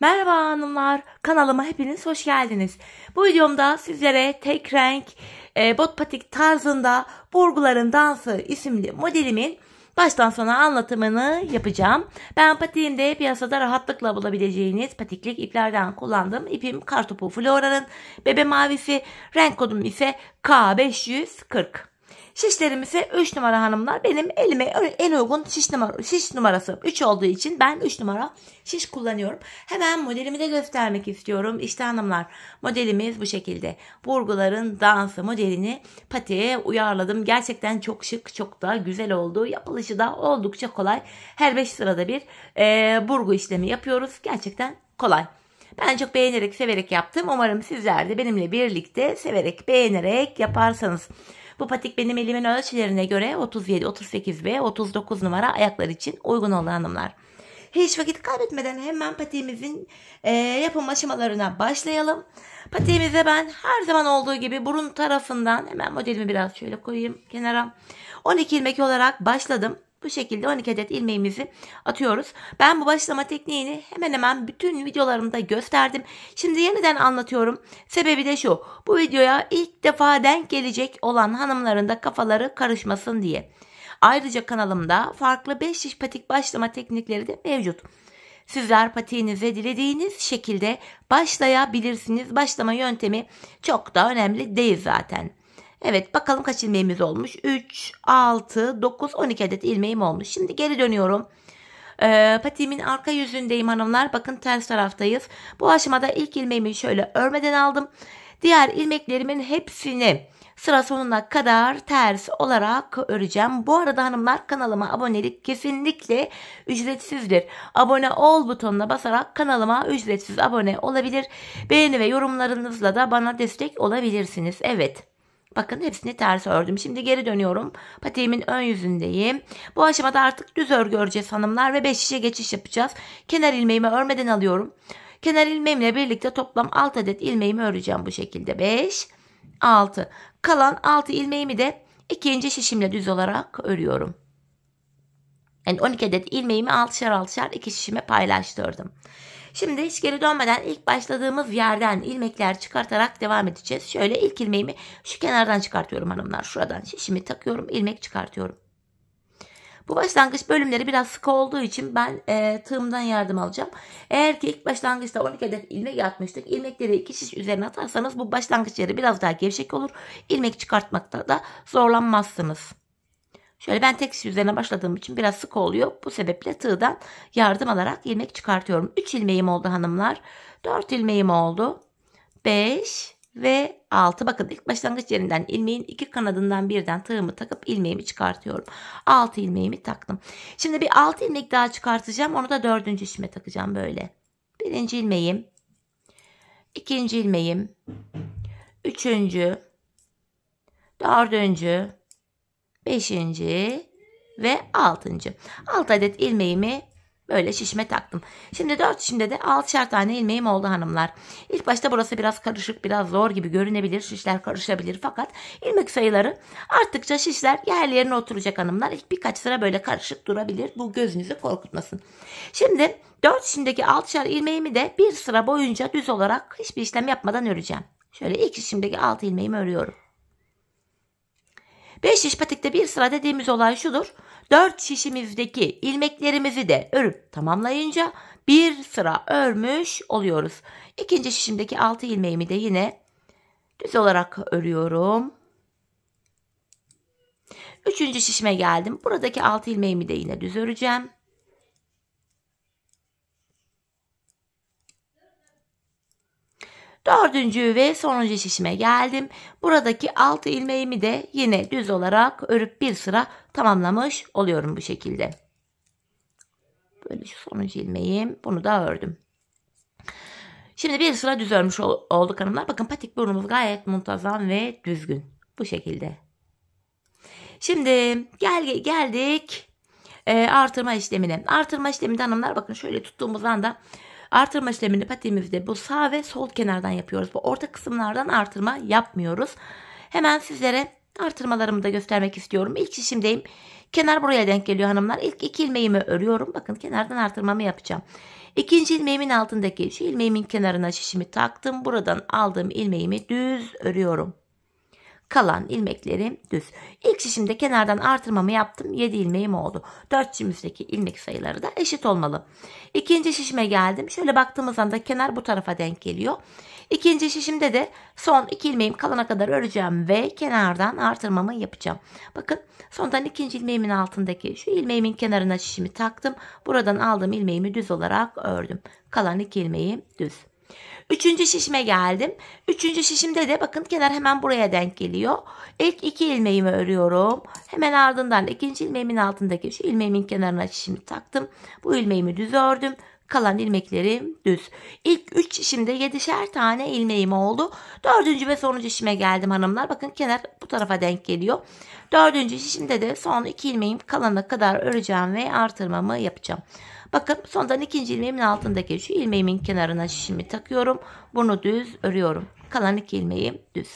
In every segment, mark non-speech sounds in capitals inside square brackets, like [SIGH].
Merhaba hanımlar, kanalıma hepiniz hoş geldiniz. Bu videomda sizlere tek renk e, bot patik tarzında burguların dansı isimli modelimin baştan sona anlatımını yapacağım. Ben patiğimde piyasada rahatlıkla bulabileceğiniz patiklik iplerden kullandığım ipim kartopu Flora'nın bebe mavisi, renk kodum ise K540. Şişlerimizi 3 numara hanımlar benim elime en uygun şiş, numara, şiş numarası 3 olduğu için ben 3 numara şiş kullanıyorum. Hemen modelimi de göstermek istiyorum. İşte hanımlar modelimiz bu şekilde. Burguların dansı modelini patiye uyarladım. Gerçekten çok şık çok da güzel oldu. Yapılışı da oldukça kolay. Her 5 sırada bir e, burgu işlemi yapıyoruz. Gerçekten kolay. Ben çok beğenerek, severek yaptım. Umarım sizler de benimle birlikte severek, beğenerek yaparsanız. Bu patik benim elimin ölçülerine göre 37, 38 ve 39 numara ayaklar için uygun oldu hanımlar. Hiç vakit kaybetmeden hemen patiğimizin e, yapım aşamalarına başlayalım. Patiğimize ben her zaman olduğu gibi burun tarafından hemen modelimi biraz şöyle koyayım kenara. 12 ilmek olarak başladım. Bu şekilde 12 adet ilmeğimizi atıyoruz. Ben bu başlama tekniğini hemen hemen bütün videolarımda gösterdim. Şimdi yeniden anlatıyorum. Sebebi de şu. Bu videoya ilk defa denk gelecek olan hanımların da kafaları karışmasın diye. Ayrıca kanalımda farklı 5 şiş patik başlama teknikleri de mevcut. Sizler patiğinize dilediğiniz şekilde başlayabilirsiniz. Başlama yöntemi çok da önemli değil zaten. Evet bakalım kaç ilmeğimiz olmuş. 3, 6, 9, 12 adet ilmeğim olmuş. Şimdi geri dönüyorum. Ee, patiğimin arka yüzündeyim hanımlar. Bakın ters taraftayız. Bu aşamada ilk ilmeğimi şöyle örmeden aldım. Diğer ilmeklerimin hepsini sıra sonuna kadar ters olarak öreceğim. Bu arada hanımlar kanalıma abonelik kesinlikle ücretsizdir. Abone ol butonuna basarak kanalıma ücretsiz abone olabilir. Beğeni ve yorumlarınızla da bana destek olabilirsiniz. Evet. Bakın hepsini ters ördüm. Şimdi geri dönüyorum. Patiğimin ön yüzündeyim. Bu aşamada artık düz örgü öreceğiz hanımlar ve 5 şişe geçiş yapacağız. Kenar ilmeğimi örmeden alıyorum. Kenar ilmeğimle birlikte toplam 6 adet ilmeğimi öreceğim bu şekilde. 5, 6. Kalan 6 ilmeğimi de ikinci şişimle düz olarak örüyorum. Yani 12 adet ilmeğimi 6'şar 6'şar iki şişime paylaştırdım. Şimdi hiç geri dönmeden ilk başladığımız yerden ilmekler çıkartarak devam edeceğiz. Şöyle ilk ilmeğimi şu kenardan çıkartıyorum hanımlar. Şuradan şişimi takıyorum ilmek çıkartıyorum. Bu başlangıç bölümleri biraz sıkı olduğu için ben e, tığımdan yardım alacağım. Eğer ki ilk başlangıçta 12 adet ilmek atmıştık. ilmekleri iki şiş üzerine atarsanız bu başlangıç yeri biraz daha gevşek olur. İlmek çıkartmakta da zorlanmazsınız. Şöyle ben tek üzerine başladığım için biraz sık oluyor. Bu sebeple tığdan yardım alarak ilmek çıkartıyorum. 3 ilmeğim oldu hanımlar. 4 ilmeğim oldu. 5 ve 6 bakın ilk başlangıç yerinden ilmeğin iki kanadından birden tığımı takıp ilmeğimi çıkartıyorum. 6 ilmeğimi taktım. Şimdi bir 6 ilmek daha çıkartacağım. Onu da 4. işime takacağım böyle. Birinci ilmeğim. ikinci ilmeğim. Üçüncü. Dördüncü beşinci ve altıncı. Alt adet ilmeğimi böyle şişme taktım. Şimdi dört şişimde de altışar tane ilmeğim oldu hanımlar. İlk başta burası biraz karışık, biraz zor gibi görünebilir. Şişler karışabilir fakat ilmek sayıları arttıkça şişler yer yerine oturacak hanımlar. İlk birkaç sıra böyle karışık durabilir. Bu gözünüzü korkutmasın. Şimdi dört şişimdeki altışar ilmeğimi de bir sıra boyunca düz olarak hiçbir işlem yapmadan öreceğim. Şöyle ilk şişimdeki alt ilmeğimi örüyorum. 5 şiş patikte bir sıra dediğimiz olay şudur. 4 şişimizdeki ilmeklerimizi de örüp tamamlayınca bir sıra örmüş oluyoruz. İkinci şişimdeki 6 ilmeğimi de yine düz olarak örüyorum. Üçüncü şişime geldim. Buradaki 6 ilmeğimi de yine düz öreceğim. Dördüncü ve sonuncu şişime geldim. Buradaki altı ilmeğimi de yine düz olarak örüp bir sıra tamamlamış oluyorum bu şekilde. Böyle şu sonuncu ilmeğim. Bunu da ördüm. Şimdi bir sıra düz örmüş olduk hanımlar. Bakın patik burnumuz gayet muntazam ve düzgün. Bu şekilde. Şimdi gel geldik e, artırma işlemine. Artırma işleminde hanımlar bakın şöyle tuttuğumuz anda Artırma işlemini patimizde bu sağ ve sol kenardan yapıyoruz. Bu orta kısımlardan artırma yapmıyoruz. Hemen sizlere artırmalarımı da göstermek istiyorum. İlk işimdeyim. Kenar buraya denk geliyor hanımlar. İlk iki ilmeğimi örüyorum. Bakın kenardan artırmamı yapacağım. İkinci ilmeğimin altındaki şu ilmeğimin kenarına şişimi taktım. Buradan aldığım ilmeğimi düz örüyorum. Kalan ilmeklerim düz. İlk şişimde kenardan artırmamı yaptım. 7 ilmeğim oldu. 4 çimüsteki ilmek sayıları da eşit olmalı. İkinci şişime geldim. Şöyle baktığımız anda kenar bu tarafa denk geliyor. İkinci şişimde de son 2 ilmeğim kalana kadar öreceğim ve kenardan artırmamı yapacağım. Bakın sondan ikinci ilmeğimin altındaki şu ilmeğimin kenarına şişimi taktım. Buradan aldığım ilmeğimi düz olarak ördüm. Kalan 2 ilmeğim düz. Üçüncü şişime geldim. Üçüncü şişimde de bakın kenar hemen buraya denk geliyor. İlk iki ilmeğimi örüyorum. Hemen ardından ikinci ilmeğimin altındaki şu ilmeğimin kenarına şişimi taktım. Bu ilmeğimi düz ördüm. Kalan ilmeklerim düz. İlk üç şişimde yedişer tane ilmeğim oldu. Dördüncü ve sonuncu şişime geldim hanımlar. Bakın kenar bu tarafa denk geliyor. Dördüncü şişimde de son iki ilmeğim kalana kadar öreceğim ve artırmamı yapacağım. Bakın sondan ikinci ilmeğimin altındaki şu ilmeğimin kenarına şişimi takıyorum. Bunu düz örüyorum. Kalan iki ilmeği düz.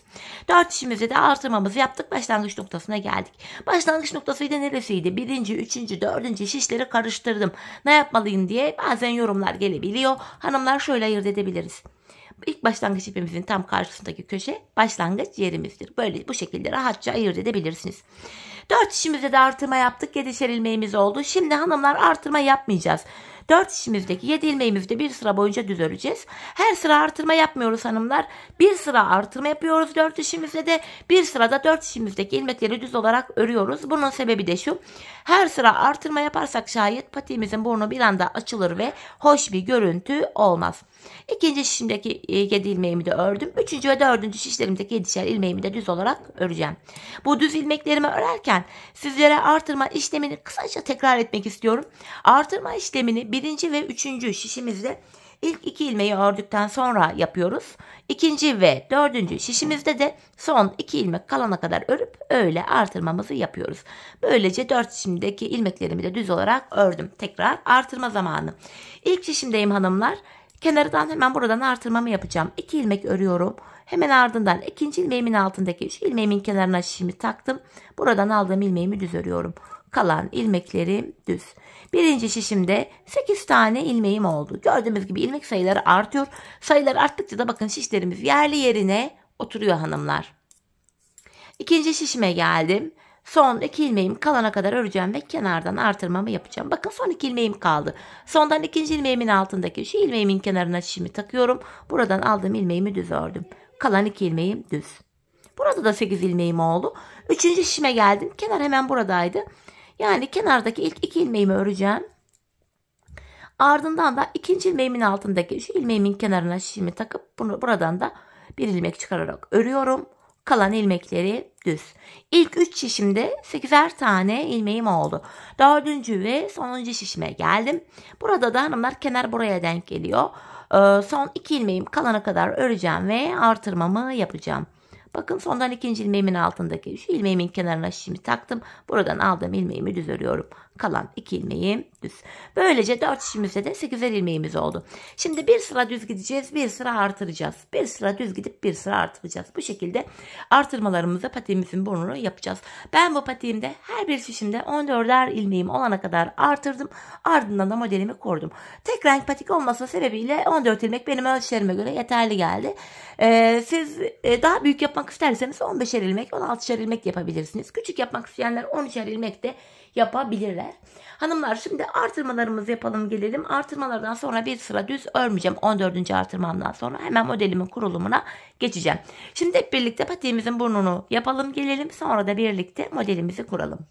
Dört işimizi de artırmamızı yaptık. Başlangıç noktasına geldik. Başlangıç noktasıydı neresiydi? Birinci, üçüncü, dördüncü şişleri karıştırdım. Ne yapmalıyım diye bazen yorumlar gelebiliyor. Hanımlar şöyle ayırt edebiliriz. İlk başlangıç ipimizin tam karşısındaki köşe başlangıç yerimizdir. Böyle bu şekilde rahatça ayırt edebilirsiniz. Dört işimizde de artırma yaptık. Yedişer ilmeğimiz oldu. Şimdi hanımlar artırma yapmayacağız. 4 işimizdeki 7 ilmeğimizde bir sıra boyunca düz öreceğiz. Her sıra artırma yapmıyoruz hanımlar. Bir sıra artırma yapıyoruz 4 işimizde de bir sırada 4 işimizdeki ilmekleri düz olarak örüyoruz. Bunun sebebi de şu. Her sıra artırma yaparsak şayet patiğimizin burnu bir anda açılır ve hoş bir görüntü olmaz. İkinci şişimdeki 7 e, ilmeğimi de ördüm. Üçüncü ve dördüncü şişlerimdeki 7'şer ilmeğimi de düz olarak öreceğim. Bu düz ilmeklerimi örerken sizlere artırma işlemini kısaca tekrar etmek istiyorum. Artırma işlemini birinci ve üçüncü şişimizde ilk iki ilmeği ördükten sonra yapıyoruz. İkinci ve dördüncü şişimizde de son iki ilmek kalana kadar örüp öyle artırmamızı yapıyoruz. Böylece dört şişimdeki ilmeklerimi de düz olarak ördüm. Tekrar artırma zamanı. İlk şişimdeyim hanımlar. Kenardan hemen buradan artırmamı yapacağım. 2 ilmek örüyorum. Hemen ardından ikinci ilmeğimin altındaki şu ilmeğimin kenarına şişimi taktım. Buradan aldığım ilmeğimi düz örüyorum. Kalan ilmeklerim düz. Birinci şişimde 8 tane ilmeğim oldu. Gördüğünüz gibi ilmek sayıları artıyor. Sayılar arttıkça da bakın şişlerimiz yerli yerine oturuyor hanımlar. İkinci şişime geldim. Son iki ilmeğim kalana kadar öreceğim ve kenardan artırmamı yapacağım. Bakın son iki ilmeğim kaldı. Sondan ikinci ilmeğimin altındaki şu ilmeğimin kenarına şişimi takıyorum. Buradan aldığım ilmeğimi düz ördüm. Kalan iki ilmeğim düz. Burada da 8 ilmeğim oldu. Üçüncü şişime geldim. Kenar hemen buradaydı. Yani kenardaki ilk iki ilmeğimi öreceğim. Ardından da ikinci ilmeğimin altındaki şu ilmeğimin kenarına şişimi takıp bunu buradan da bir ilmek çıkararak örüyorum. Kalan ilmekleri düz. İlk 3 şişimde 8'er tane ilmeğim oldu. 4. ve sonuncu şişime geldim. Burada da hanımlar kenar buraya denk geliyor. Ee, son 2 ilmeğim kalana kadar öreceğim ve artırmamı yapacağım. Bakın sondan ikinci ilmeğimin altındaki şu ilmeğimin kenarına şişimi taktım. Buradan aldığım ilmeğimi düz örüyorum kalan 2 ilmeğim düz. Böylece 4 şişimizde de 8'er ilmeğimiz oldu. Şimdi bir sıra düz gideceğiz, bir sıra artıracağız. Bir sıra düz gidip bir sıra artıracağız. Bu şekilde artırmalarımızı patiğimizin burnunu yapacağız. Ben bu patiğimde her bir şişimde 14'er ilmeğim olana kadar artırdım. Ardından da modelimi kurdum. Tek renk patik olması sebebiyle 14 ilmek benim ölçülerime göre yeterli geldi. Ee, siz e, daha büyük yapmak isterseniz 15'er ilmek, 16'er ilmek yapabilirsiniz. Küçük yapmak isteyenler 13'er ilmek de yapabilirler. Hanımlar şimdi artırmalarımızı yapalım gelelim. Artırmalardan sonra bir sıra düz örmeyeceğim. 14. artırmamdan sonra hemen modelimin kurulumuna geçeceğim. Şimdi hep birlikte patiğimizin burnunu yapalım gelelim. Sonra da birlikte modelimizi kuralım.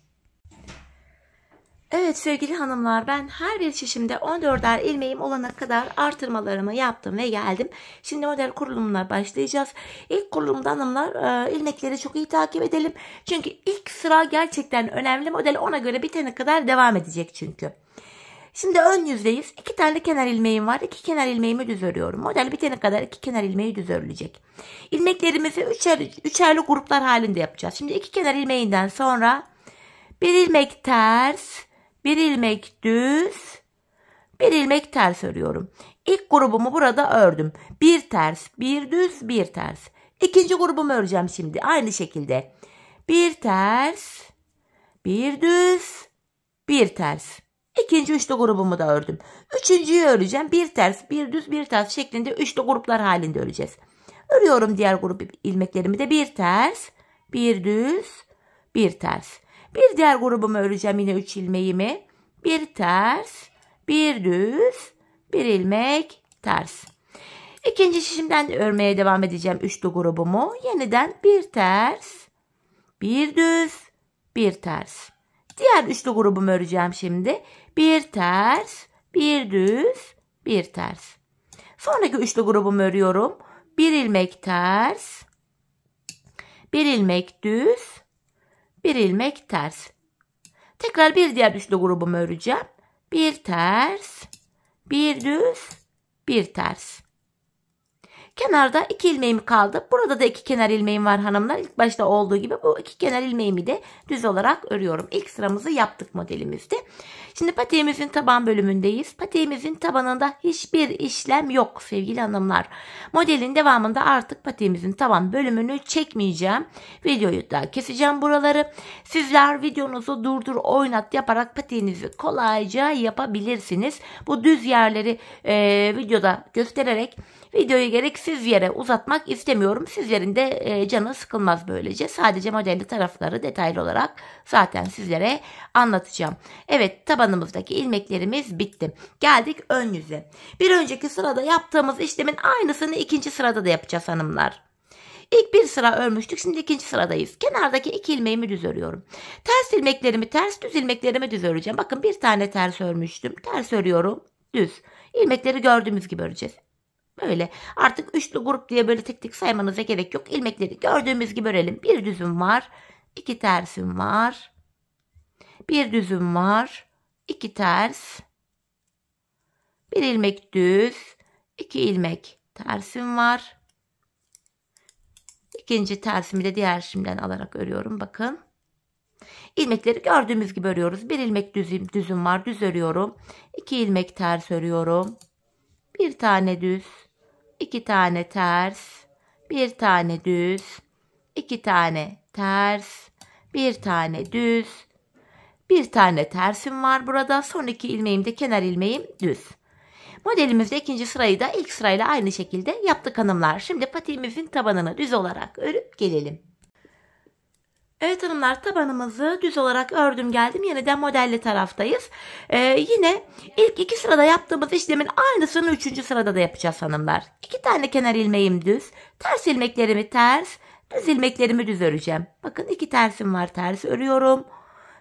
Evet sevgili hanımlar ben her bir şişimde 14'er ilmeğim olana kadar artırmalarımı yaptım ve geldim. Şimdi model kurulumuna başlayacağız. İlk kurulumda hanımlar e, ilmekleri çok iyi takip edelim. Çünkü ilk sıra gerçekten önemli model ona göre bitene kadar devam edecek çünkü. Şimdi ön yüzdeyiz. İki tane kenar ilmeğim var. İki kenar ilmeğimi düz örüyorum. Model bitene kadar iki kenar ilmeği düz örülecek. İlmeklerimizi üçer, üçerli gruplar halinde yapacağız. Şimdi iki kenar ilmeğinden sonra bir ilmek ters, bir ilmek düz, bir ilmek ters örüyorum. İlk grubumu burada ördüm. Bir ters, bir düz, bir ters. İkinci grubumu öreceğim şimdi aynı şekilde. Bir ters, bir düz, bir ters. İkinci üçlü grubumu da ördüm. Üçüncüyü öreceğim. Bir ters, bir düz, bir ters şeklinde üçlü gruplar halinde öreceğiz. Örüyorum diğer grup ilmeklerimi de bir ters, bir düz, bir ters. Bir diğer grubumu öreceğim yine 3 ilmeğimi. Bir ters, bir düz, bir ilmek ters. İkinci şişimden de örmeye devam edeceğim üçlü grubumu. Yeniden bir ters, bir düz, bir ters. Diğer üçlü grubumu öreceğim şimdi. Bir ters, bir düz, bir ters. Sonraki üçlü grubumu örüyorum. Bir ilmek ters, bir ilmek düz, bir ilmek ters. Tekrar bir diğer üçlü grubumu öreceğim. Bir ters, bir düz, bir ters. Kenarda iki ilmeğim kaldı. Burada da iki kenar ilmeğim var hanımlar. İlk başta olduğu gibi bu iki kenar ilmeğimi de düz olarak örüyorum. İlk sıramızı yaptık modelimizde. Şimdi patiğimizin taban bölümündeyiz. Patiğimizin tabanında hiçbir işlem yok sevgili hanımlar. Modelin devamında artık patiğimizin taban bölümünü çekmeyeceğim. Videoyu da keseceğim buraları. Sizler videonuzu durdur oynat yaparak patiğinizi kolayca yapabilirsiniz. Bu düz yerleri e, videoda göstererek Videoyu gereksiz yere uzatmak istemiyorum. Sizlerin de e, canı sıkılmaz böylece. Sadece modelli tarafları detaylı olarak zaten sizlere anlatacağım. Evet tabanımızdaki ilmeklerimiz bitti. Geldik ön yüze. Bir önceki sırada yaptığımız işlemin aynısını ikinci sırada da yapacağız hanımlar. İlk bir sıra örmüştük. Şimdi ikinci sıradayız. Kenardaki iki ilmeğimi düz örüyorum. Ters ilmeklerimi ters, düz ilmeklerimi düz öreceğim. Bakın bir tane ters örmüştüm. Ters örüyorum. Düz. İlmekleri gördüğümüz gibi öreceğiz. Böyle artık üçlü grup diye böyle tek tek saymanıza gerek yok. İlmekleri gördüğümüz gibi örelim. Bir düzüm var, iki tersim var. Bir düzüm var, iki ters. Bir ilmek düz, iki ilmek tersim var. İkinci tersimi de diğer şimdiden alarak örüyorum. Bakın. İlmekleri gördüğümüz gibi örüyoruz. Bir ilmek düzüm, düzüm var. Düz örüyorum. iki ilmek ters örüyorum. Bir tane düz. 2 tane ters, 1 tane düz, 2 tane ters, 1 tane düz, 1 tane tersim var burada. Son iki ilmeğim de kenar ilmeğim düz. Modelimizde ikinci sırayı da ilk sırayla aynı şekilde yaptık hanımlar. Şimdi patiğimizin tabanını düz olarak örüp gelelim. Evet hanımlar tabanımızı düz olarak ördüm geldim. Yeniden modelli taraftayız. Ee, yine ilk iki sırada yaptığımız işlemin aynısını üçüncü sırada da yapacağız hanımlar. İki tane kenar ilmeğim düz. Ters ilmeklerimi ters. Düz ilmeklerimi düz öreceğim. Bakın iki tersim var ters örüyorum.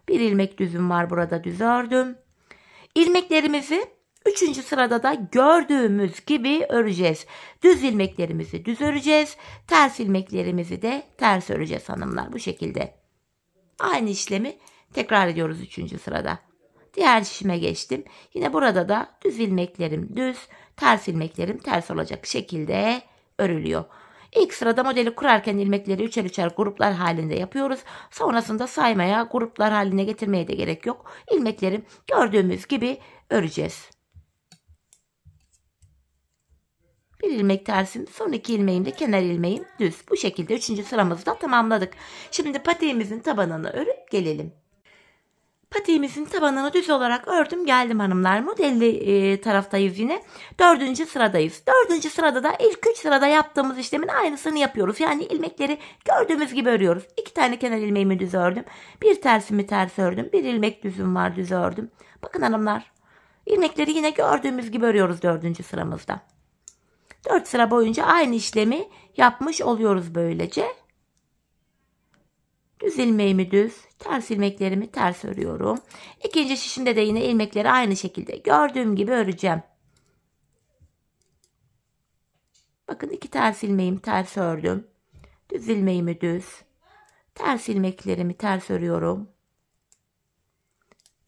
Bir ilmek düzüm var burada düz ördüm. İlmeklerimizi Üçüncü sırada da gördüğümüz gibi öreceğiz. Düz ilmeklerimizi düz öreceğiz. Ters ilmeklerimizi de ters öreceğiz hanımlar bu şekilde. Aynı işlemi tekrar ediyoruz üçüncü sırada. Diğer şişime geçtim. Yine burada da düz ilmeklerim düz, ters ilmeklerim ters olacak şekilde örülüyor. İlk sırada modeli kurarken ilmekleri üçer üçer gruplar halinde yapıyoruz. Sonrasında saymaya, gruplar haline getirmeye de gerek yok. İlmeklerim gördüğümüz gibi öreceğiz. Bir ilmek tersim. Son iki ilmeğim de kenar ilmeğim düz. Bu şekilde üçüncü sıramızı da tamamladık. Şimdi patiğimizin tabanını örüp gelelim. Patiğimizin tabanını düz olarak ördüm geldim hanımlar. Modelli e, taraftayız yine. Dördüncü sıradayız. Dördüncü sırada da ilk üç sırada yaptığımız işlemin aynısını yapıyoruz. Yani ilmekleri gördüğümüz gibi örüyoruz. İki tane kenar ilmeğimi düz ördüm. Bir tersimi ters ördüm. Bir ilmek düzüm var düz ördüm. Bakın hanımlar. ilmekleri yine gördüğümüz gibi örüyoruz dördüncü sıramızda. 4 sıra boyunca aynı işlemi yapmış oluyoruz böylece. Düz ilmeğimi düz, ters ilmeklerimi ters örüyorum. İkinci şişimde de yine ilmekleri aynı şekilde gördüğüm gibi öreceğim. Bakın iki ters ilmeğim ters ördüm. Düz ilmeğimi düz. Ters ilmeklerimi ters örüyorum.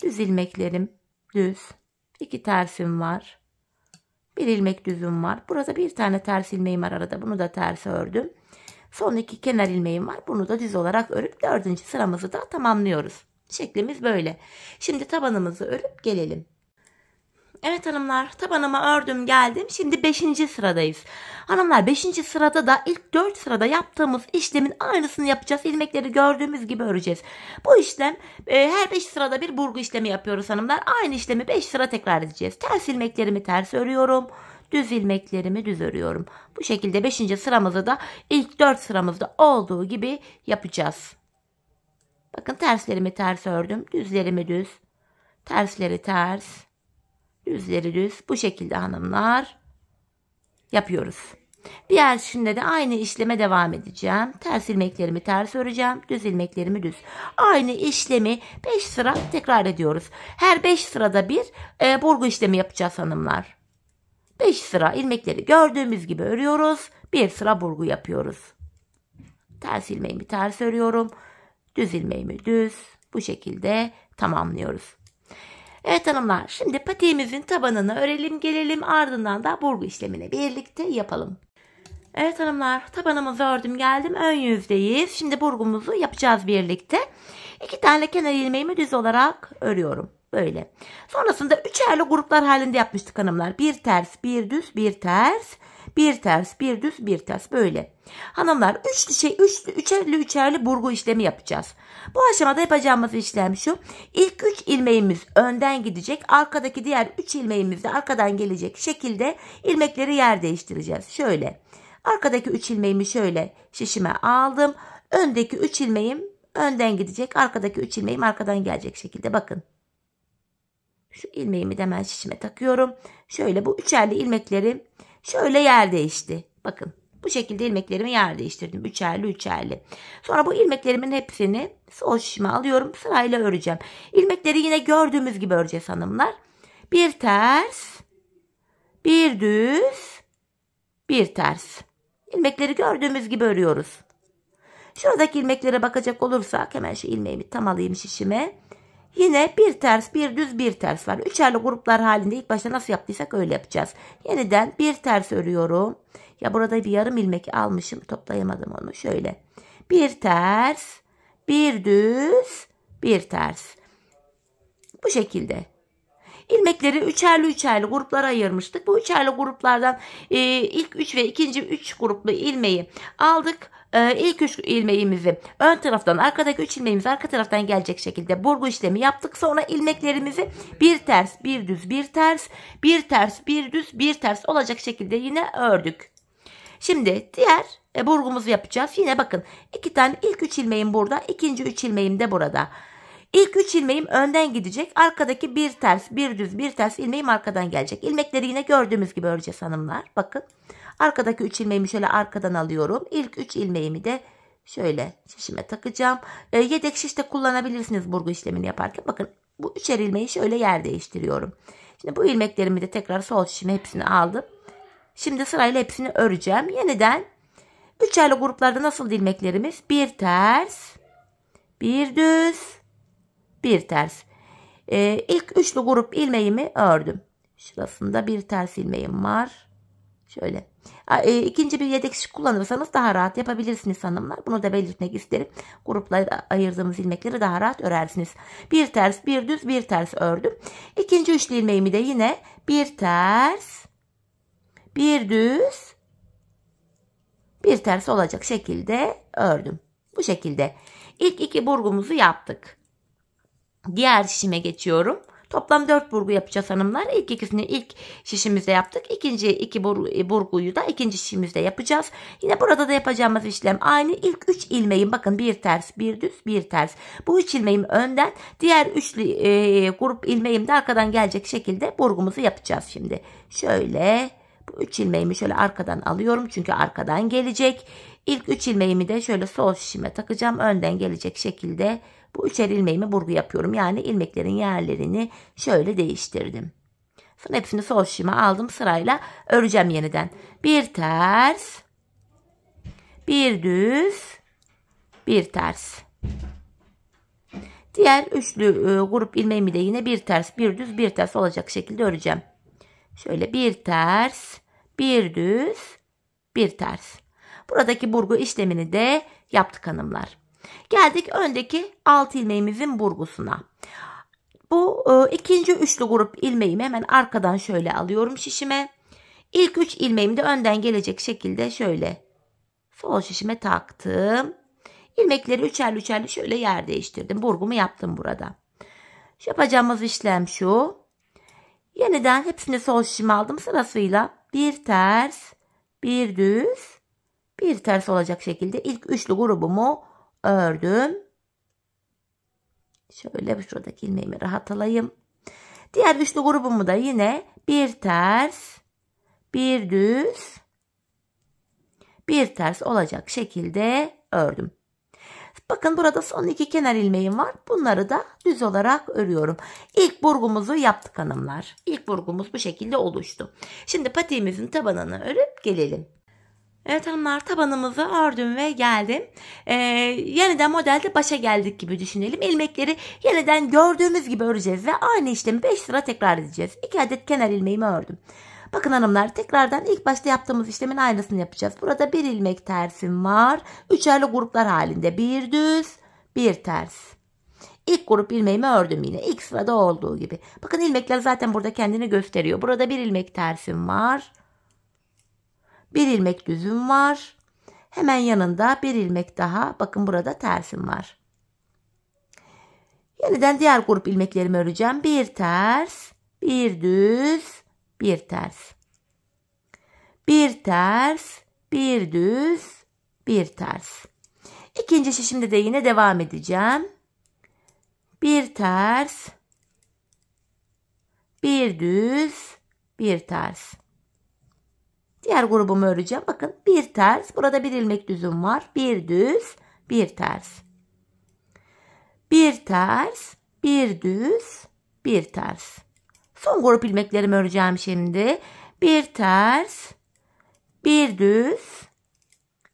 Düz ilmeklerim düz. iki tersim var. Bir ilmek düzüm var. Burada bir tane ters ilmeğim var arada. Bunu da ters ördüm. Son iki kenar ilmeğim var. Bunu da düz olarak örüp dördüncü sıramızı da tamamlıyoruz. Şeklimiz böyle. Şimdi tabanımızı örüp gelelim. Evet hanımlar tabanıma ördüm geldim. Şimdi 5. sıradayız. Hanımlar 5. sırada da ilk 4 sırada yaptığımız işlemin aynısını yapacağız. İlmekleri gördüğümüz gibi öreceğiz. Bu işlem e, her 5 sırada bir burgu işlemi yapıyoruz hanımlar. Aynı işlemi 5 sıra tekrar edeceğiz. Ters ilmeklerimi ters örüyorum. Düz ilmeklerimi düz örüyorum. Bu şekilde 5. sıramızı da ilk 4 sıramızda olduğu gibi yapacağız. Bakın terslerimi ters ördüm. Düzlerimi düz. Tersleri ters. Düzleri düz. Bu şekilde hanımlar yapıyoruz. Diğer şimdi de aynı işleme devam edeceğim. Ters ilmeklerimi ters öreceğim. Düz ilmeklerimi düz. Aynı işlemi 5 sıra tekrar ediyoruz. Her 5 sırada bir e, burgu işlemi yapacağız hanımlar. 5 sıra ilmekleri gördüğümüz gibi örüyoruz. Bir sıra burgu yapıyoruz. Ters ilmeğimi ters örüyorum. Düz ilmeğimi düz. Bu şekilde tamamlıyoruz. Evet hanımlar şimdi patiğimizin tabanını örelim gelelim ardından da burgu işlemini birlikte yapalım. Evet hanımlar tabanımızı ördüm geldim ön yüzdeyiz. Şimdi burgumuzu yapacağız birlikte. İki tane kenar ilmeğimi düz olarak örüyorum. Böyle. Sonrasında üçerli gruplar halinde yapmıştık hanımlar. Bir ters, bir düz, bir ters. Bir ters, bir düz, bir ters böyle. Hanımlar üçlü şey, üçlü, üçerli üçerli burgu işlemi yapacağız. Bu aşamada yapacağımız işlem şu. İlk üç ilmeğimiz önden gidecek. Arkadaki diğer üç ilmeğimiz de arkadan gelecek şekilde ilmekleri yer değiştireceğiz. Şöyle. Arkadaki üç ilmeğimi şöyle şişime aldım. Öndeki üç ilmeğim önden gidecek. Arkadaki üç ilmeğim arkadan gelecek şekilde bakın. Şu ilmeğimi de hemen şişime takıyorum. Şöyle bu üçerli ilmekleri şöyle yer değişti. Bakın bu şekilde ilmeklerimi yer değiştirdim. Üçerli üçerli. Sonra bu ilmeklerimin hepsini sol şişime alıyorum. Sırayla öreceğim. İlmekleri yine gördüğümüz gibi öreceğiz hanımlar. Bir ters, bir düz, bir ters. İlmekleri gördüğümüz gibi örüyoruz. Şuradaki ilmeklere bakacak olursak hemen şu ilmeğimi tam alayım şişime. Yine bir ters, bir düz, bir ters var. Üçerli gruplar halinde ilk başta nasıl yaptıysak öyle yapacağız. Yeniden bir ters örüyorum. Ya burada bir yarım ilmek almışım. Toplayamadım onu. Şöyle. Bir ters, bir düz, bir ters. Bu şekilde. İlmekleri üçerli üçerli gruplara ayırmıştık. Bu üçerli gruplardan e, ilk üç ve ikinci üç gruplu ilmeği aldık e, ilk üç ilmeğimizi ön taraftan arkadaki üç ilmeğimizi arka taraftan gelecek şekilde burgu işlemi yaptık. Sonra ilmeklerimizi bir ters bir düz bir ters bir ters bir düz bir ters olacak şekilde yine ördük. Şimdi diğer e, burgumuzu yapacağız. Yine bakın iki tane ilk üç ilmeğim burada ikinci üç ilmeğim de burada. İlk 3 ilmeğim önden gidecek. Arkadaki bir ters, bir düz, bir ters ilmeğim arkadan gelecek. İlmekleri yine gördüğümüz gibi öreceğiz hanımlar. Bakın. Arkadaki 3 ilmeğimi şöyle arkadan alıyorum. İlk 3 ilmeğimi de şöyle şişime takacağım. E, yedek şiş de kullanabilirsiniz burgu işlemini yaparken. Bakın bu üçer ilmeği şöyle yer değiştiriyorum. Şimdi bu ilmeklerimi de tekrar sol şişime hepsini aldım. Şimdi sırayla hepsini öreceğim. Yeniden üçerli gruplarda nasıl ilmeklerimiz? Bir ters, bir düz, bir ters. Ee, ilk üçlü grup ilmeğimi ördüm. Şurasında bir ters ilmeğim var. Şöyle e, ikinci bir yedek şık kullanırsanız daha rahat yapabilirsiniz hanımlar. Bunu da belirtmek isterim. Gruplara ayırdığımız ilmekleri daha rahat örersiniz. Bir ters, bir düz, bir ters ördüm. İkinci üçlü ilmeğimi de yine bir ters, bir düz, bir ters olacak şekilde ördüm. Bu şekilde. İlk iki burgumuzu yaptık. Diğer şişime geçiyorum. Toplam 4 burgu yapacağız hanımlar. İlk ikisini ilk şişimizde yaptık. İkinci iki e, burguyu da ikinci şişimizde yapacağız. Yine burada da yapacağımız işlem aynı. İlk 3 ilmeğin bakın bir ters, bir düz, bir ters. Bu 3 ilmeğim önden, diğer 3 e, grup ilmeğim de arkadan gelecek şekilde burgumuzu yapacağız şimdi. Şöyle bu 3 ilmeğimi şöyle arkadan alıyorum çünkü arkadan gelecek. İlk 3 ilmeğimi de şöyle sol şişime takacağım. Önden gelecek şekilde bu üçer ilmeğime burgu yapıyorum. Yani ilmeklerin yerlerini şöyle değiştirdim. Sonra hepsini sol şişime aldım sırayla öreceğim yeniden. Bir ters, bir düz, bir ters. Diğer üçlü e, grup ilmeğimi de yine bir ters, bir düz, bir ters olacak şekilde öreceğim. Şöyle bir ters, bir düz, bir ters. Buradaki burgu işlemini de yaptık hanımlar. Geldik öndeki alt ilmeğimizin burgusuna. Bu e, ikinci üçlü grup ilmeğimi hemen arkadan şöyle alıyorum şişime. İlk üç ilmeğimi de önden gelecek şekilde şöyle sol şişime taktım. İlmekleri üçerli üçerli şöyle yer değiştirdim. Burgumu yaptım burada. Yapacağımız işlem şu. Yeniden hepsini sol şişime aldım sırasıyla bir ters, bir düz, bir ters olacak şekilde ilk üçlü grubumu ördüm. Şöyle şuradaki ilmeğimi rahat alayım. Diğer üçlü grubumu da yine bir ters, bir düz, bir ters olacak şekilde ördüm. Bakın burada son iki kenar ilmeğim var. Bunları da düz olarak örüyorum. İlk burgumuzu yaptık hanımlar. İlk burgumuz bu şekilde oluştu. Şimdi patiğimizin tabanını örüp gelelim. Evet hanımlar tabanımızı ördüm ve geldim. Ee, yeniden modelde başa geldik gibi düşünelim. İlmekleri yeniden gördüğümüz gibi öreceğiz ve aynı işlemi 5 sıra tekrar edeceğiz. 2 adet kenar ilmeğimi ördüm. Bakın hanımlar tekrardan ilk başta yaptığımız işlemin aynısını yapacağız. Burada bir ilmek tersim var. Üçerli gruplar halinde bir düz bir ters. İlk grup ilmeğimi ördüm yine. İlk sırada olduğu gibi. Bakın ilmekler zaten burada kendini gösteriyor. Burada bir ilmek tersim var. Bir ilmek düzüm var. Hemen yanında bir ilmek daha. Bakın burada tersim var. Yeniden diğer grup ilmeklerimi öreceğim. Bir ters, bir düz, bir ters. Bir ters, bir düz, bir ters. İkinci şişimde de yine devam edeceğim. Bir ters, bir düz, bir ters. Diğer grubumu öreceğim. Bakın bir ters. Burada bir ilmek düzüm var. Bir düz, bir ters. Bir ters, bir düz, bir ters. Son grup ilmeklerimi öreceğim şimdi. Bir ters, bir düz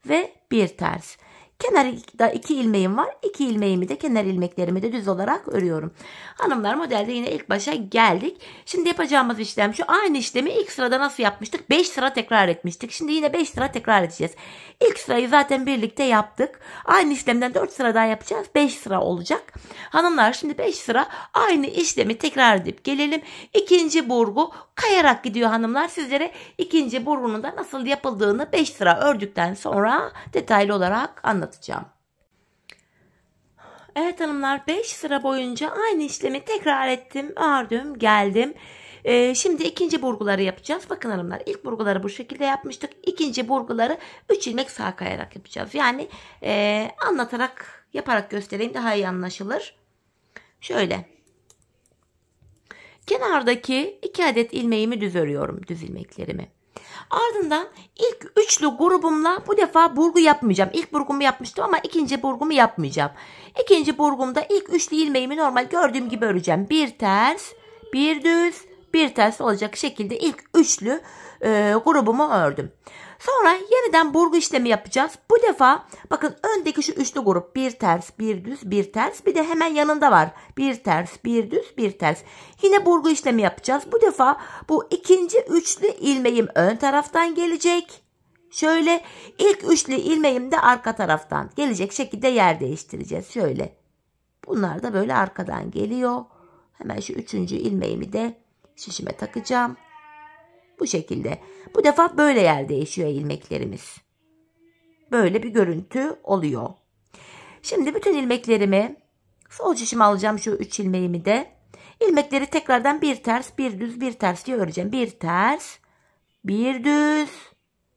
ve bir ters. Kenarda iki ilmeğim var. İki ilmeğimi de kenar ilmeklerimi de düz olarak örüyorum. Hanımlar modelde yine ilk başa geldik. Şimdi yapacağımız işlem şu. Aynı işlemi ilk sırada nasıl yapmıştık? 5 sıra tekrar etmiştik. Şimdi yine 5 sıra tekrar edeceğiz. İlk sırayı zaten birlikte yaptık. Aynı işlemden 4 sıra daha yapacağız. 5 sıra olacak. Hanımlar şimdi 5 sıra aynı işlemi tekrar edip gelelim. İkinci burgu kayarak gidiyor hanımlar. Sizlere ikinci burgunun da nasıl yapıldığını 5 sıra ördükten sonra detaylı olarak anlatacağım anlatacağım. Evet hanımlar 5 sıra boyunca aynı işlemi tekrar ettim. Ördüm geldim. Ee, şimdi ikinci burguları yapacağız. Bakın hanımlar ilk burguları bu şekilde yapmıştık. İkinci burguları 3 ilmek sağ kayarak yapacağız. Yani e, anlatarak yaparak göstereyim daha iyi anlaşılır. Şöyle. Kenardaki 2 adet ilmeğimi düz örüyorum. Düz ilmeklerimi. Ardından ilk üçlü grubumla bu defa burgu yapmayacağım. İlk burgumu yapmıştım ama ikinci burgumu yapmayacağım. İkinci burgumda ilk üçlü ilmeğimi normal gördüğüm gibi öreceğim. Bir ters, bir düz, bir ters olacak şekilde ilk üçlü e, grubumu ördüm. Sonra yeniden burgu işlemi yapacağız. Bu defa bakın öndeki şu üçlü grup bir ters bir düz bir ters bir de hemen yanında var. Bir ters bir düz bir ters. Yine burgu işlemi yapacağız. Bu defa bu ikinci üçlü ilmeğim ön taraftan gelecek. Şöyle ilk üçlü ilmeğim de arka taraftan gelecek şekilde yer değiştireceğiz. Şöyle bunlar da böyle arkadan geliyor. Hemen şu üçüncü ilmeğimi de şişime takacağım. Bu şekilde. Bu defa böyle yer değişiyor ilmeklerimiz. Böyle bir görüntü oluyor. Şimdi bütün ilmeklerimi sol şişime alacağım şu üç ilmeğimi de. İlmekleri tekrardan bir ters, bir düz, bir ters diye öreceğim. Bir ters, bir düz,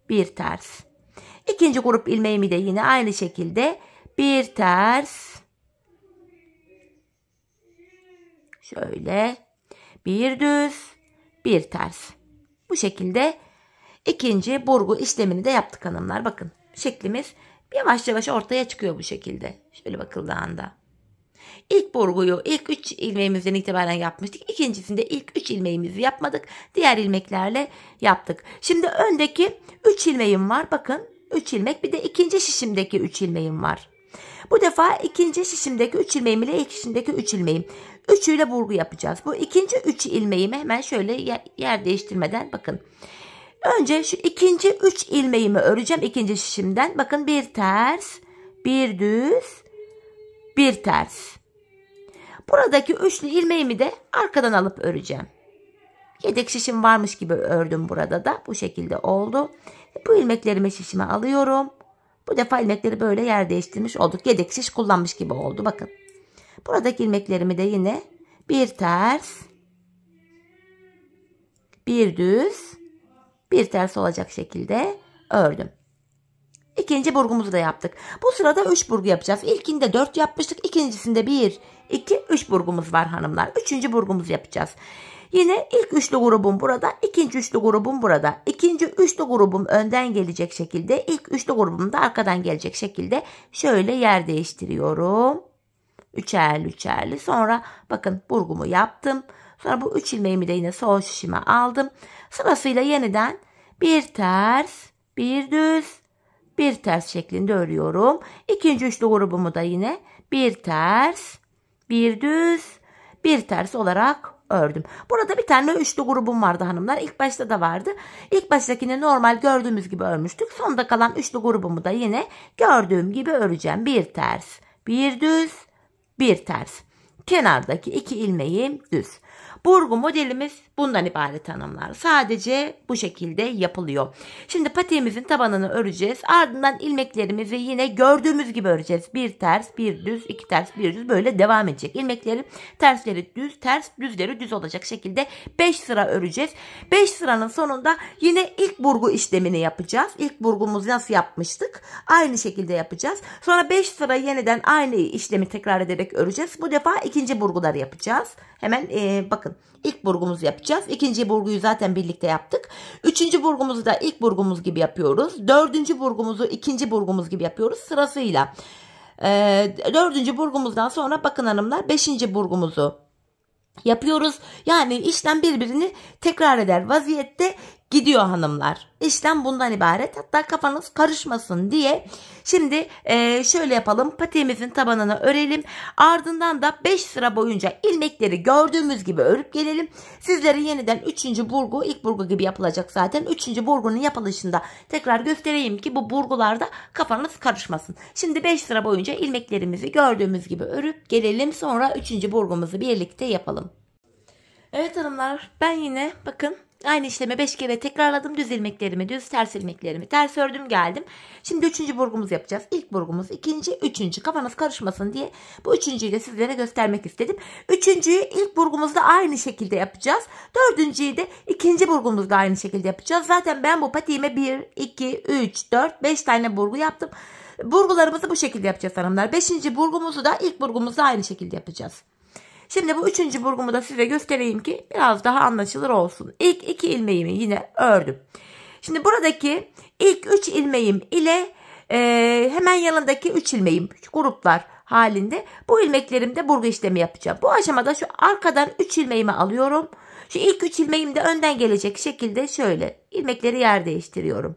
bir ters. İkinci grup ilmeğimi de yine aynı şekilde bir ters. Şöyle bir düz, bir ters. Bu şekilde ikinci burgu işlemini de yaptık hanımlar. Bakın şeklimiz yavaş yavaş ortaya çıkıyor bu şekilde. Şöyle bakıldığında. İlk burguyu ilk 3 ilmeğimizden itibaren yapmıştık. İkincisinde ilk 3 ilmeğimizi yapmadık. Diğer ilmeklerle yaptık. Şimdi öndeki 3 ilmeğim var. Bakın 3 ilmek bir de ikinci şişimdeki 3 ilmeğim var. Bu defa ikinci şişimdeki 3 ilmeğim ile ilk şişimdeki 3 ilmeğim. Üçüyle burgu yapacağız. Bu ikinci 3 ilmeğimi hemen şöyle yer değiştirmeden bakın. Önce şu ikinci 3 ilmeğimi öreceğim ikinci şişimden. Bakın bir ters, bir düz, bir ters. Buradaki üçlü ilmeğimi de arkadan alıp öreceğim. Yedek şişim varmış gibi ördüm burada da. Bu şekilde oldu. Bu ilmeklerimi şişime alıyorum. Bu defa ilmekleri böyle yer değiştirmiş olduk. Yedek şiş kullanmış gibi oldu. Bakın. Buradaki ilmeklerimi de yine bir ters, bir düz, bir ters olacak şekilde ördüm. İkinci burgumuzu da yaptık. Bu sırada 3 burgu yapacağız. İlkinde 4 yapmıştık. İkincisinde 1, 2, 3 burgumuz var hanımlar. Üçüncü burgumuzu yapacağız. Yine ilk üçlü grubum burada, ikinci üçlü grubum burada. İkinci üçlü grubum önden gelecek şekilde, ilk üçlü grubum da arkadan gelecek şekilde şöyle yer değiştiriyorum. Üçerli üçerli. Sonra bakın burgumu yaptım. Sonra bu üç ilmeğimi de yine sol şişime aldım. Sırasıyla yeniden bir ters, bir düz, bir ters şeklinde örüyorum. İkinci üçlü grubumu da yine bir ters, bir düz, bir ters olarak ördüm. Burada bir tane üçlü grubum vardı hanımlar. İlk başta da vardı. İlk baştakini normal gördüğümüz gibi örmüştük. Sonda kalan üçlü grubumu da yine gördüğüm gibi öreceğim. Bir ters, bir düz, bir ters. Kenardaki iki ilmeği düz. Burgu modelimiz bundan ibaret hanımlar. Sadece bu şekilde yapılıyor. Şimdi patiğimizin tabanını öreceğiz. Ardından ilmeklerimizi yine gördüğümüz gibi öreceğiz. Bir ters, bir düz, iki ters, bir düz böyle devam edecek. İlmeklerin tersleri düz, ters, düzleri düz olacak şekilde 5 sıra öreceğiz. 5 sıranın sonunda yine ilk burgu işlemini yapacağız. İlk burgumuzu nasıl yapmıştık? Aynı şekilde yapacağız. Sonra 5 sıra yeniden aynı işlemi tekrar ederek öreceğiz. Bu defa ikinci burguları yapacağız. Hemen e, bakın İlk burgumuzu yapacağız. İkinci burguyu zaten birlikte yaptık. Üçüncü burgumuzu da ilk burgumuz gibi yapıyoruz. Dördüncü burgumuzu ikinci burgumuz gibi yapıyoruz sırasıyla. Ee, dördüncü burgumuzdan sonra bakın hanımlar beşinci burgumuzu yapıyoruz. Yani işlem birbirini tekrar eder vaziyette gidiyor hanımlar. İşlem bundan ibaret. Hatta kafanız karışmasın diye. Şimdi e, şöyle yapalım. Patiğimizin tabanını örelim. Ardından da 5 sıra boyunca ilmekleri gördüğümüz gibi örüp gelelim. Sizlere yeniden 3. burgu, ilk burgu gibi yapılacak zaten. 3. burgunun yapılışında tekrar göstereyim ki bu burgularda kafanız karışmasın. Şimdi 5 sıra boyunca ilmeklerimizi gördüğümüz gibi örüp gelelim. Sonra 3. burgumuzu birlikte yapalım. Evet hanımlar ben yine bakın Aynı işlemi 5 kere tekrarladım. Düz ilmeklerimi düz, ters ilmeklerimi ters ördüm geldim. Şimdi üçüncü burgumuzu yapacağız. İlk burgumuz ikinci, üçüncü. Kafanız karışmasın diye bu üçüncüyü de sizlere göstermek istedim. Üçüncüyü ilk burgumuzda aynı şekilde yapacağız. Dördüncüyü de ikinci burgumuzda aynı şekilde yapacağız. Zaten ben bu patiğime 1, 2, 3, 4, 5 tane burgu yaptım. Burgularımızı bu şekilde yapacağız hanımlar. Beşinci burgumuzu da ilk burgumuzda aynı şekilde yapacağız. Şimdi bu üçüncü burgumu da size göstereyim ki biraz daha anlaşılır olsun. İlk iki ilmeğimi yine ördüm. Şimdi buradaki ilk üç ilmeğim ile e, hemen yanındaki üç ilmeğim gruplar halinde bu ilmeklerimde burgu işlemi yapacağım. Bu aşamada şu arkadan üç ilmeğimi alıyorum. Şu ilk üç ilmeğim de önden gelecek şekilde şöyle ilmekleri yer değiştiriyorum.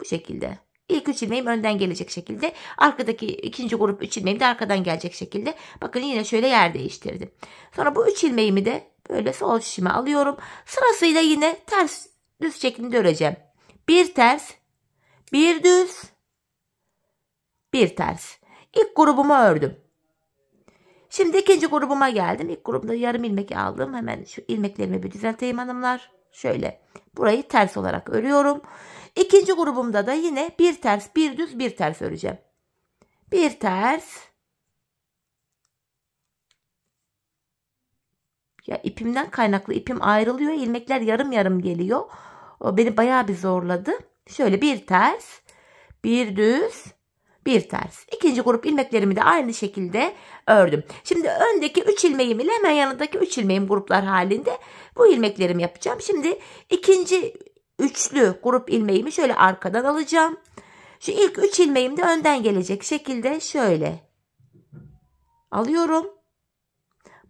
Bu şekilde. İlk üç ilmeğim önden gelecek şekilde. Arkadaki ikinci grup üç ilmeğim de arkadan gelecek şekilde. Bakın yine şöyle yer değiştirdim. Sonra bu üç ilmeğimi de böyle sol şişime alıyorum. Sırasıyla yine ters düz şeklinde öreceğim. Bir ters, bir düz, bir ters. İlk grubumu ördüm. Şimdi ikinci grubuma geldim. İlk grubumda yarım ilmek aldım. Hemen şu ilmeklerimi bir düzelteyim hanımlar. Şöyle burayı ters olarak örüyorum. İkinci grubumda da yine bir ters bir düz bir ters öreceğim. Bir ters. Ya ipimden kaynaklı ipim ayrılıyor. ilmekler yarım yarım geliyor. O beni bayağı bir zorladı. Şöyle bir ters, bir düz, bir ters. İkinci grup ilmeklerimi de aynı şekilde ördüm. Şimdi öndeki 3 ilmeğim ile hemen yanındaki 3 ilmeğim gruplar halinde bu ilmeklerimi yapacağım. Şimdi ikinci üçlü grup ilmeğimi şöyle arkadan alacağım. Şu ilk 3 ilmeğim de önden gelecek şekilde şöyle alıyorum.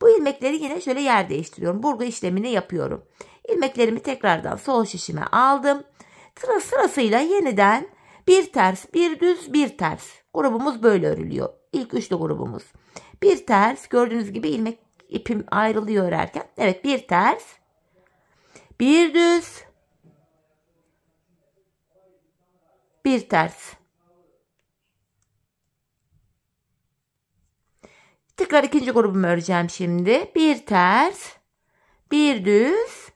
Bu ilmekleri yine şöyle yer değiştiriyorum. Burgu işlemini yapıyorum. İlmeklerimi tekrardan sol şişime aldım. Sıra sırasıyla yeniden bir ters, bir düz, bir ters. Grubumuz böyle örülüyor. İlk üçlü grubumuz. Bir ters gördüğünüz gibi ilmek ipim ayrılıyor örerken. Evet bir ters. Bir düz. Bir ters. Tekrar ikinci grubumu öreceğim şimdi. Bir ters. Bir düz.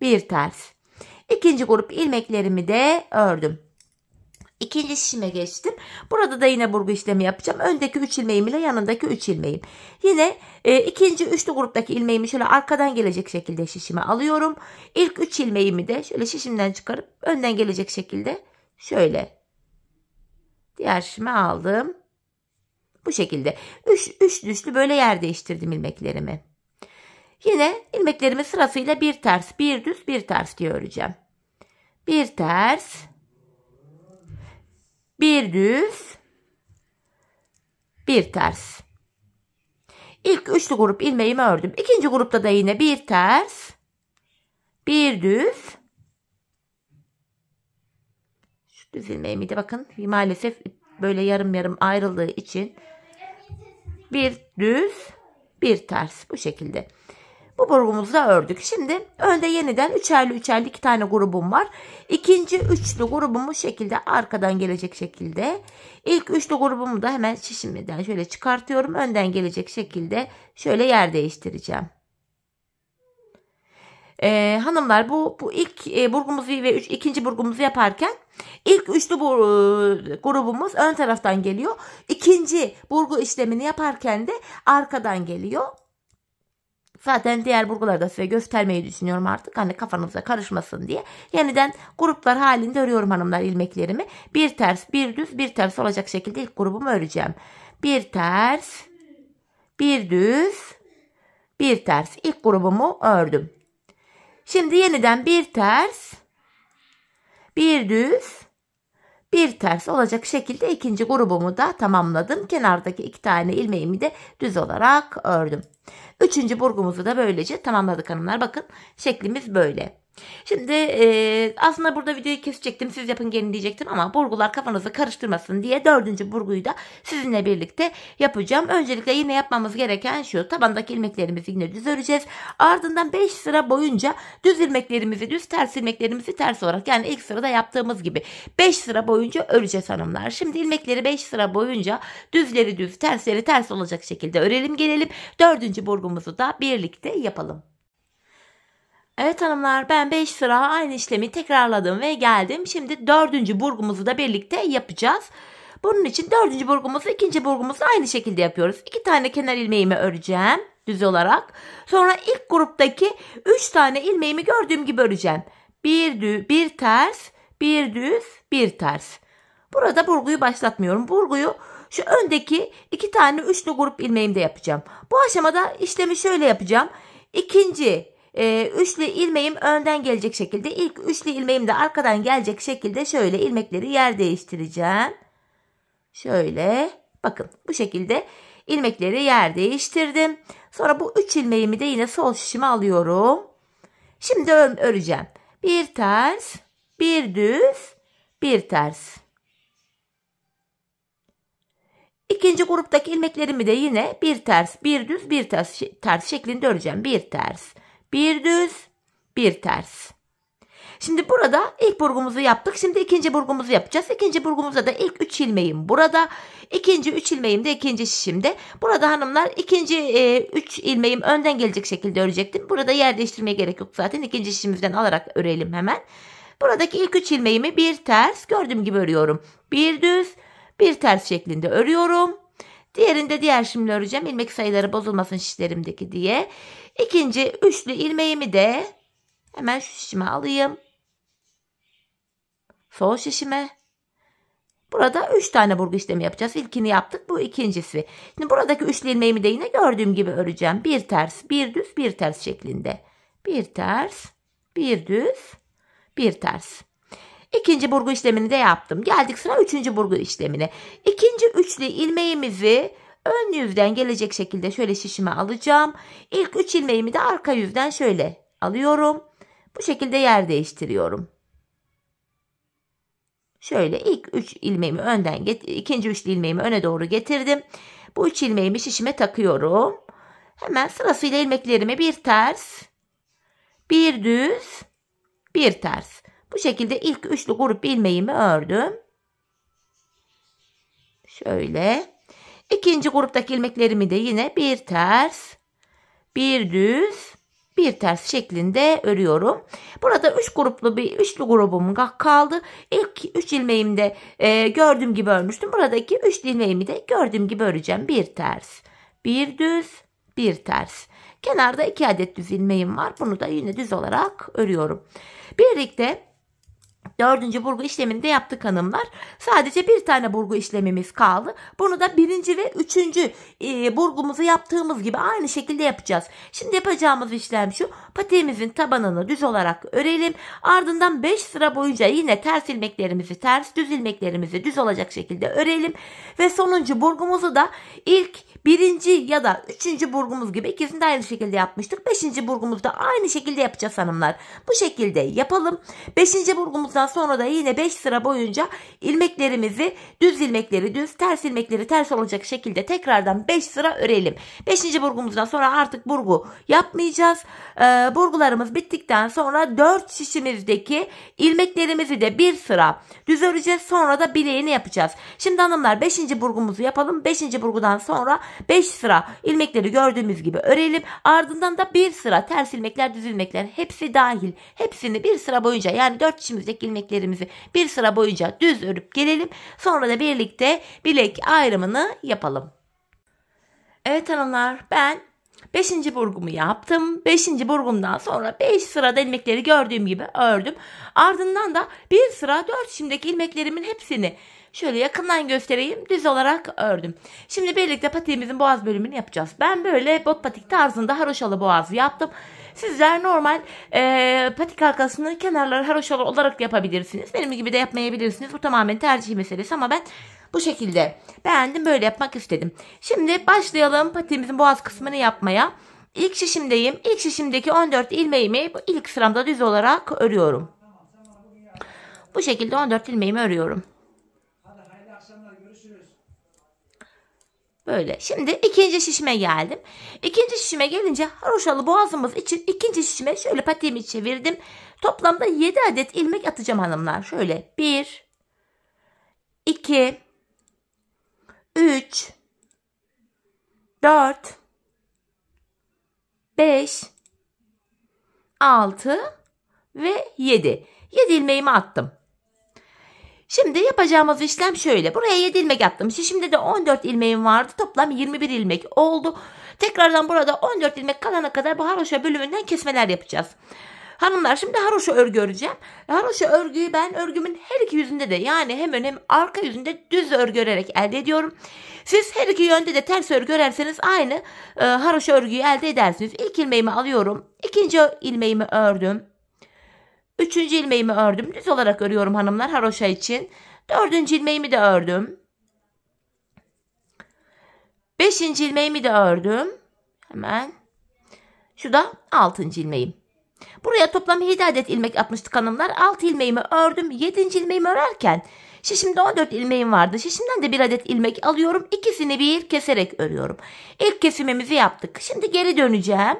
Bir ters. İkinci grup ilmeklerimi de ördüm. İkinci şişime geçtim. Burada da yine burgu işlemi yapacağım. Öndeki 3 ilmeğim ile yanındaki 3 ilmeğim. Yine e, ikinci üçlü gruptaki ilmeğimi şöyle arkadan gelecek şekilde şişime alıyorum. İlk 3 ilmeğimi de şöyle şişimden çıkarıp önden gelecek şekilde şöyle diğer şişime aldım. Bu şekilde 3 üç, üçlü böyle yer değiştirdim ilmeklerimi. Yine ilmeklerimi sırasıyla bir ters, bir düz, bir ters diye öreceğim. Bir ters, bir düz, bir ters. İlk üçlü grup ilmeğimi ördüm. İkinci grupta da yine bir ters, bir düz. Şu düz ilmeğimi de bakın maalesef böyle yarım yarım ayrıldığı için bir düz, bir ters bu şekilde. Bu burgumuzu da ördük. Şimdi önde yeniden üçerli üçerli iki tane grubum var. İkinci üçlü grubumu şekilde arkadan gelecek şekilde. İlk üçlü grubumu da hemen şişimden şöyle çıkartıyorum. Önden gelecek şekilde şöyle yer değiştireceğim. Ee, hanımlar bu bu ilk e, burgumuzu ve üç, ikinci burgumuzu yaparken ilk üçlü bu, e, grubumuz ön taraftan geliyor. İkinci burgu işlemini yaparken de arkadan geliyor. Zaten diğer burgularda size göstermeyi düşünüyorum artık. Hani kafanıza karışmasın diye. Yeniden gruplar halinde örüyorum hanımlar ilmeklerimi. Bir ters, bir düz, bir ters olacak şekilde ilk grubumu öreceğim. Bir ters, bir düz, bir ters. İlk grubumu ördüm. Şimdi yeniden bir ters, bir düz, bir ters olacak şekilde ikinci grubumu da tamamladım. Kenardaki iki tane ilmeğimi de düz olarak ördüm. Üçüncü burgumuzu da böylece tamamladık hanımlar. Bakın şeklimiz böyle. Şimdi e, aslında burada videoyu kesecektim siz yapın gelin diyecektim ama burgular kafanızı karıştırmasın diye dördüncü burguyu da sizinle birlikte yapacağım. Öncelikle yine yapmamız gereken şu tabandaki ilmeklerimizi yine düz öreceğiz. Ardından 5 sıra boyunca düz ilmeklerimizi düz ters ilmeklerimizi ters olarak yani ilk sırada yaptığımız gibi 5 sıra boyunca öreceğiz hanımlar. Şimdi ilmekleri 5 sıra boyunca düzleri düz tersleri ters olacak şekilde örelim gelelim. Dördüncü burgumuz grubumuzu da birlikte yapalım. Evet hanımlar ben 5 sıra aynı işlemi tekrarladım ve geldim. Şimdi 4. burgumuzu da birlikte yapacağız. Bunun için 4. burgumuzu 2. burgumuzu aynı şekilde yapıyoruz. 2 tane kenar ilmeğimi öreceğim düz olarak. Sonra ilk gruptaki 3 tane ilmeğimi gördüğüm gibi öreceğim. Bir, düz, bir ters, bir düz, bir ters. Burada burguyu başlatmıyorum. Burguyu şu öndeki iki tane üçlü grup ilmeğimi de yapacağım. Bu aşamada işlemi şöyle yapacağım. İkinci e, üçlü ilmeğim önden gelecek şekilde ilk üçlü ilmeğim de arkadan gelecek şekilde şöyle ilmekleri yer değiştireceğim. Şöyle bakın bu şekilde ilmekleri yer değiştirdim. Sonra bu üç ilmeğimi de yine sol şişime alıyorum. Şimdi öreceğim. Bir ters, bir düz, bir ters. İkinci gruptaki ilmeklerimi de yine bir ters, bir düz, bir ters, ters şeklinde öreceğim. Bir ters, bir düz, bir ters. Şimdi burada ilk burgumuzu yaptık. Şimdi ikinci burgumuzu yapacağız. İkinci burgumuzda da ilk 3 ilmeğim burada. İkinci 3 ilmeğim de ikinci şişimde. Burada hanımlar ikinci 3 e, ilmeğim önden gelecek şekilde örecektim. Burada yer değiştirmeye gerek yok zaten. İkinci şişimizden alarak örelim hemen. Buradaki ilk 3 ilmeğimi bir ters gördüğüm gibi örüyorum. Bir düz, bir ters şeklinde örüyorum. Diğerinde diğer şimdi öreceğim. ilmek sayıları bozulmasın şişlerimdeki diye. İkinci üçlü ilmeğimi de hemen şu şişime alayım. Sol şişime. Burada 3 tane burgu işlemi yapacağız. İlkini yaptık. Bu ikincisi. Şimdi buradaki üçlü ilmeğimi de yine gördüğüm gibi öreceğim. Bir ters, bir düz, bir ters şeklinde. Bir ters, bir düz, bir ters. İkinci burgu işlemini de yaptım. Geldik sıra üçüncü burgu işlemine. İkinci üçlü ilmeğimizi ön yüzden gelecek şekilde şöyle şişime alacağım. İlk üç ilmeğimi de arka yüzden şöyle alıyorum. Bu şekilde yer değiştiriyorum. Şöyle ilk üç ilmeğimi önden, ikinci üçlü ilmeğimi öne doğru getirdim. Bu üç ilmeğimi şişime takıyorum. Hemen sırasıyla ilmeklerimi bir ters, bir düz, bir ters. Bu şekilde ilk üçlü grup ilmeğimi ördüm. Şöyle. İkinci gruptaki ilmeklerimi de yine bir ters, bir düz, bir ters şeklinde örüyorum. Burada üç gruplu bir üçlü grubum kaldı. İlk üç ilmeğimi de e, gördüğüm gibi örmüştüm. Buradaki üç ilmeğimi de gördüğüm gibi öreceğim. Bir ters, bir düz, bir ters. Kenarda iki adet düz ilmeğim var. Bunu da yine düz olarak örüyorum. Birlikte Dördüncü burgu işlemini de yaptık hanımlar. Sadece bir tane burgu işlemimiz kaldı. Bunu da birinci ve üçüncü e, burgumuzu yaptığımız gibi aynı şekilde yapacağız. Şimdi yapacağımız işlem şu. Patiğimizin tabanını düz olarak örelim. Ardından 5 sıra boyunca yine ters ilmeklerimizi ters düz ilmeklerimizi düz olacak şekilde örelim. Ve sonuncu burgumuzu da ilk Birinci ya da üçüncü burgumuz gibi ikisini de aynı şekilde yapmıştık. Beşinci burgumuzu da aynı şekilde yapacağız hanımlar. Bu şekilde yapalım. Beşinci burgumuzdan sonra da yine beş sıra boyunca ilmeklerimizi düz ilmekleri düz ters ilmekleri ters olacak şekilde tekrardan beş sıra örelim. Beşinci burgumuzdan sonra artık burgu yapmayacağız. Ee, burgularımız bittikten sonra dört şişimizdeki ilmeklerimizi de bir sıra düz öreceğiz. Sonra da bileğini yapacağız. Şimdi hanımlar beşinci burgumuzu yapalım. Beşinci burgudan sonra 5 sıra ilmekleri gördüğümüz gibi örelim. Ardından da bir sıra ters ilmekler, düz ilmekler hepsi dahil. Hepsini bir sıra boyunca yani 4 içimizdeki ilmeklerimizi bir sıra boyunca düz örüp gelelim. Sonra da birlikte bilek ayrımını yapalım. Evet hanımlar ben 5. burgumu yaptım. 5. burgumdan sonra 5 sırada ilmekleri gördüğüm gibi ördüm. Ardından da bir sıra 4 şimdiki ilmeklerimin hepsini Şöyle yakından göstereyim. Düz olarak ördüm. Şimdi birlikte patiğimizin boğaz bölümünü yapacağız. Ben böyle bot patik tarzında haroşalı boğazı yaptım. Sizler normal e, patik arkasını kenarları haroşalı olarak yapabilirsiniz. Benim gibi de yapmayabilirsiniz. Bu tamamen tercih meselesi ama ben bu şekilde beğendim. Böyle yapmak istedim. Şimdi başlayalım patiğimizin boğaz kısmını yapmaya. İlk şişimdeyim. İlk şişimdeki 14 ilmeğimi ilk sıramda düz olarak örüyorum. Bu şekilde 14 ilmeğimi örüyorum. Böyle. Şimdi ikinci şişime geldim. İkinci şişime gelince haroşalı boğazımız için ikinci şişime şöyle patiğimi çevirdim. Toplamda 7 adet ilmek atacağım hanımlar. Şöyle 1 2 3 4 5 6 ve 7. 7 ilmeğimi attım. Şimdi yapacağımız işlem şöyle. Buraya 7 ilmek attım. Şimdi de 14 ilmeğim vardı. Toplam 21 ilmek oldu. Tekrardan burada 14 ilmek kalana kadar bu haroşa bölümünden kesmeler yapacağız. Hanımlar şimdi haroşa örgü öreceğim. Haroşa örgüyü ben örgümün her iki yüzünde de yani hem ön hem arka yüzünde düz örgü örerek elde ediyorum. Siz her iki yönde de ters örgü örerseniz aynı e, haroşa örgüyü elde edersiniz. İlk ilmeğimi alıyorum. ikinci ilmeğimi ördüm. Üçüncü ilmeğimi ördüm. Düz olarak örüyorum hanımlar haroşa için. Dördüncü ilmeğimi de ördüm. Beşinci ilmeğimi de ördüm. Hemen. Şu da altıncı ilmeğim. Buraya toplam 7 adet ilmek atmıştık hanımlar. 6 ilmeğimi ördüm. 7. ilmeğimi örerken şişimde 14 ilmeğim vardı. Şişimden de 1 adet ilmek alıyorum. İkisini bir keserek örüyorum. İlk kesimimizi yaptık. Şimdi geri döneceğim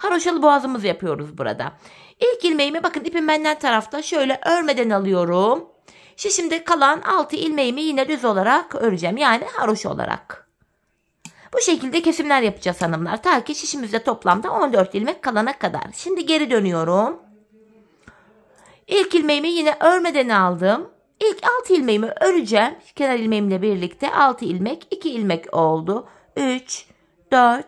haroşalı boğazımız yapıyoruz burada. İlk ilmeğimi bakın ipin benden tarafta şöyle örmeden alıyorum. Şimdi kalan 6 ilmeğimi yine düz olarak öreceğim. Yani haroş olarak. Bu şekilde kesimler yapacağız hanımlar. Ta ki şişimizde toplamda 14 ilmek kalana kadar. Şimdi geri dönüyorum. İlk ilmeğimi yine örmeden aldım. İlk 6 ilmeğimi öreceğim. Kenar ilmeğimle birlikte 6 ilmek, 2 ilmek oldu. 3, 4,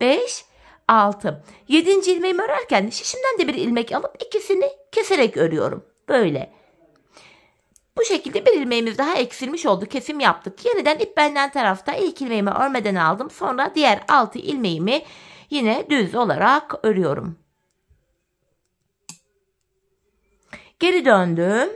5, 6. 7. ilmeğimi örerken şişimden de bir ilmek alıp ikisini keserek örüyorum. Böyle. Bu şekilde bir ilmeğimiz daha eksilmiş oldu. Kesim yaptık. Yeniden ip benden tarafta ilk ilmeğimi örmeden aldım. Sonra diğer 6 ilmeğimi yine düz olarak örüyorum. Geri döndüm.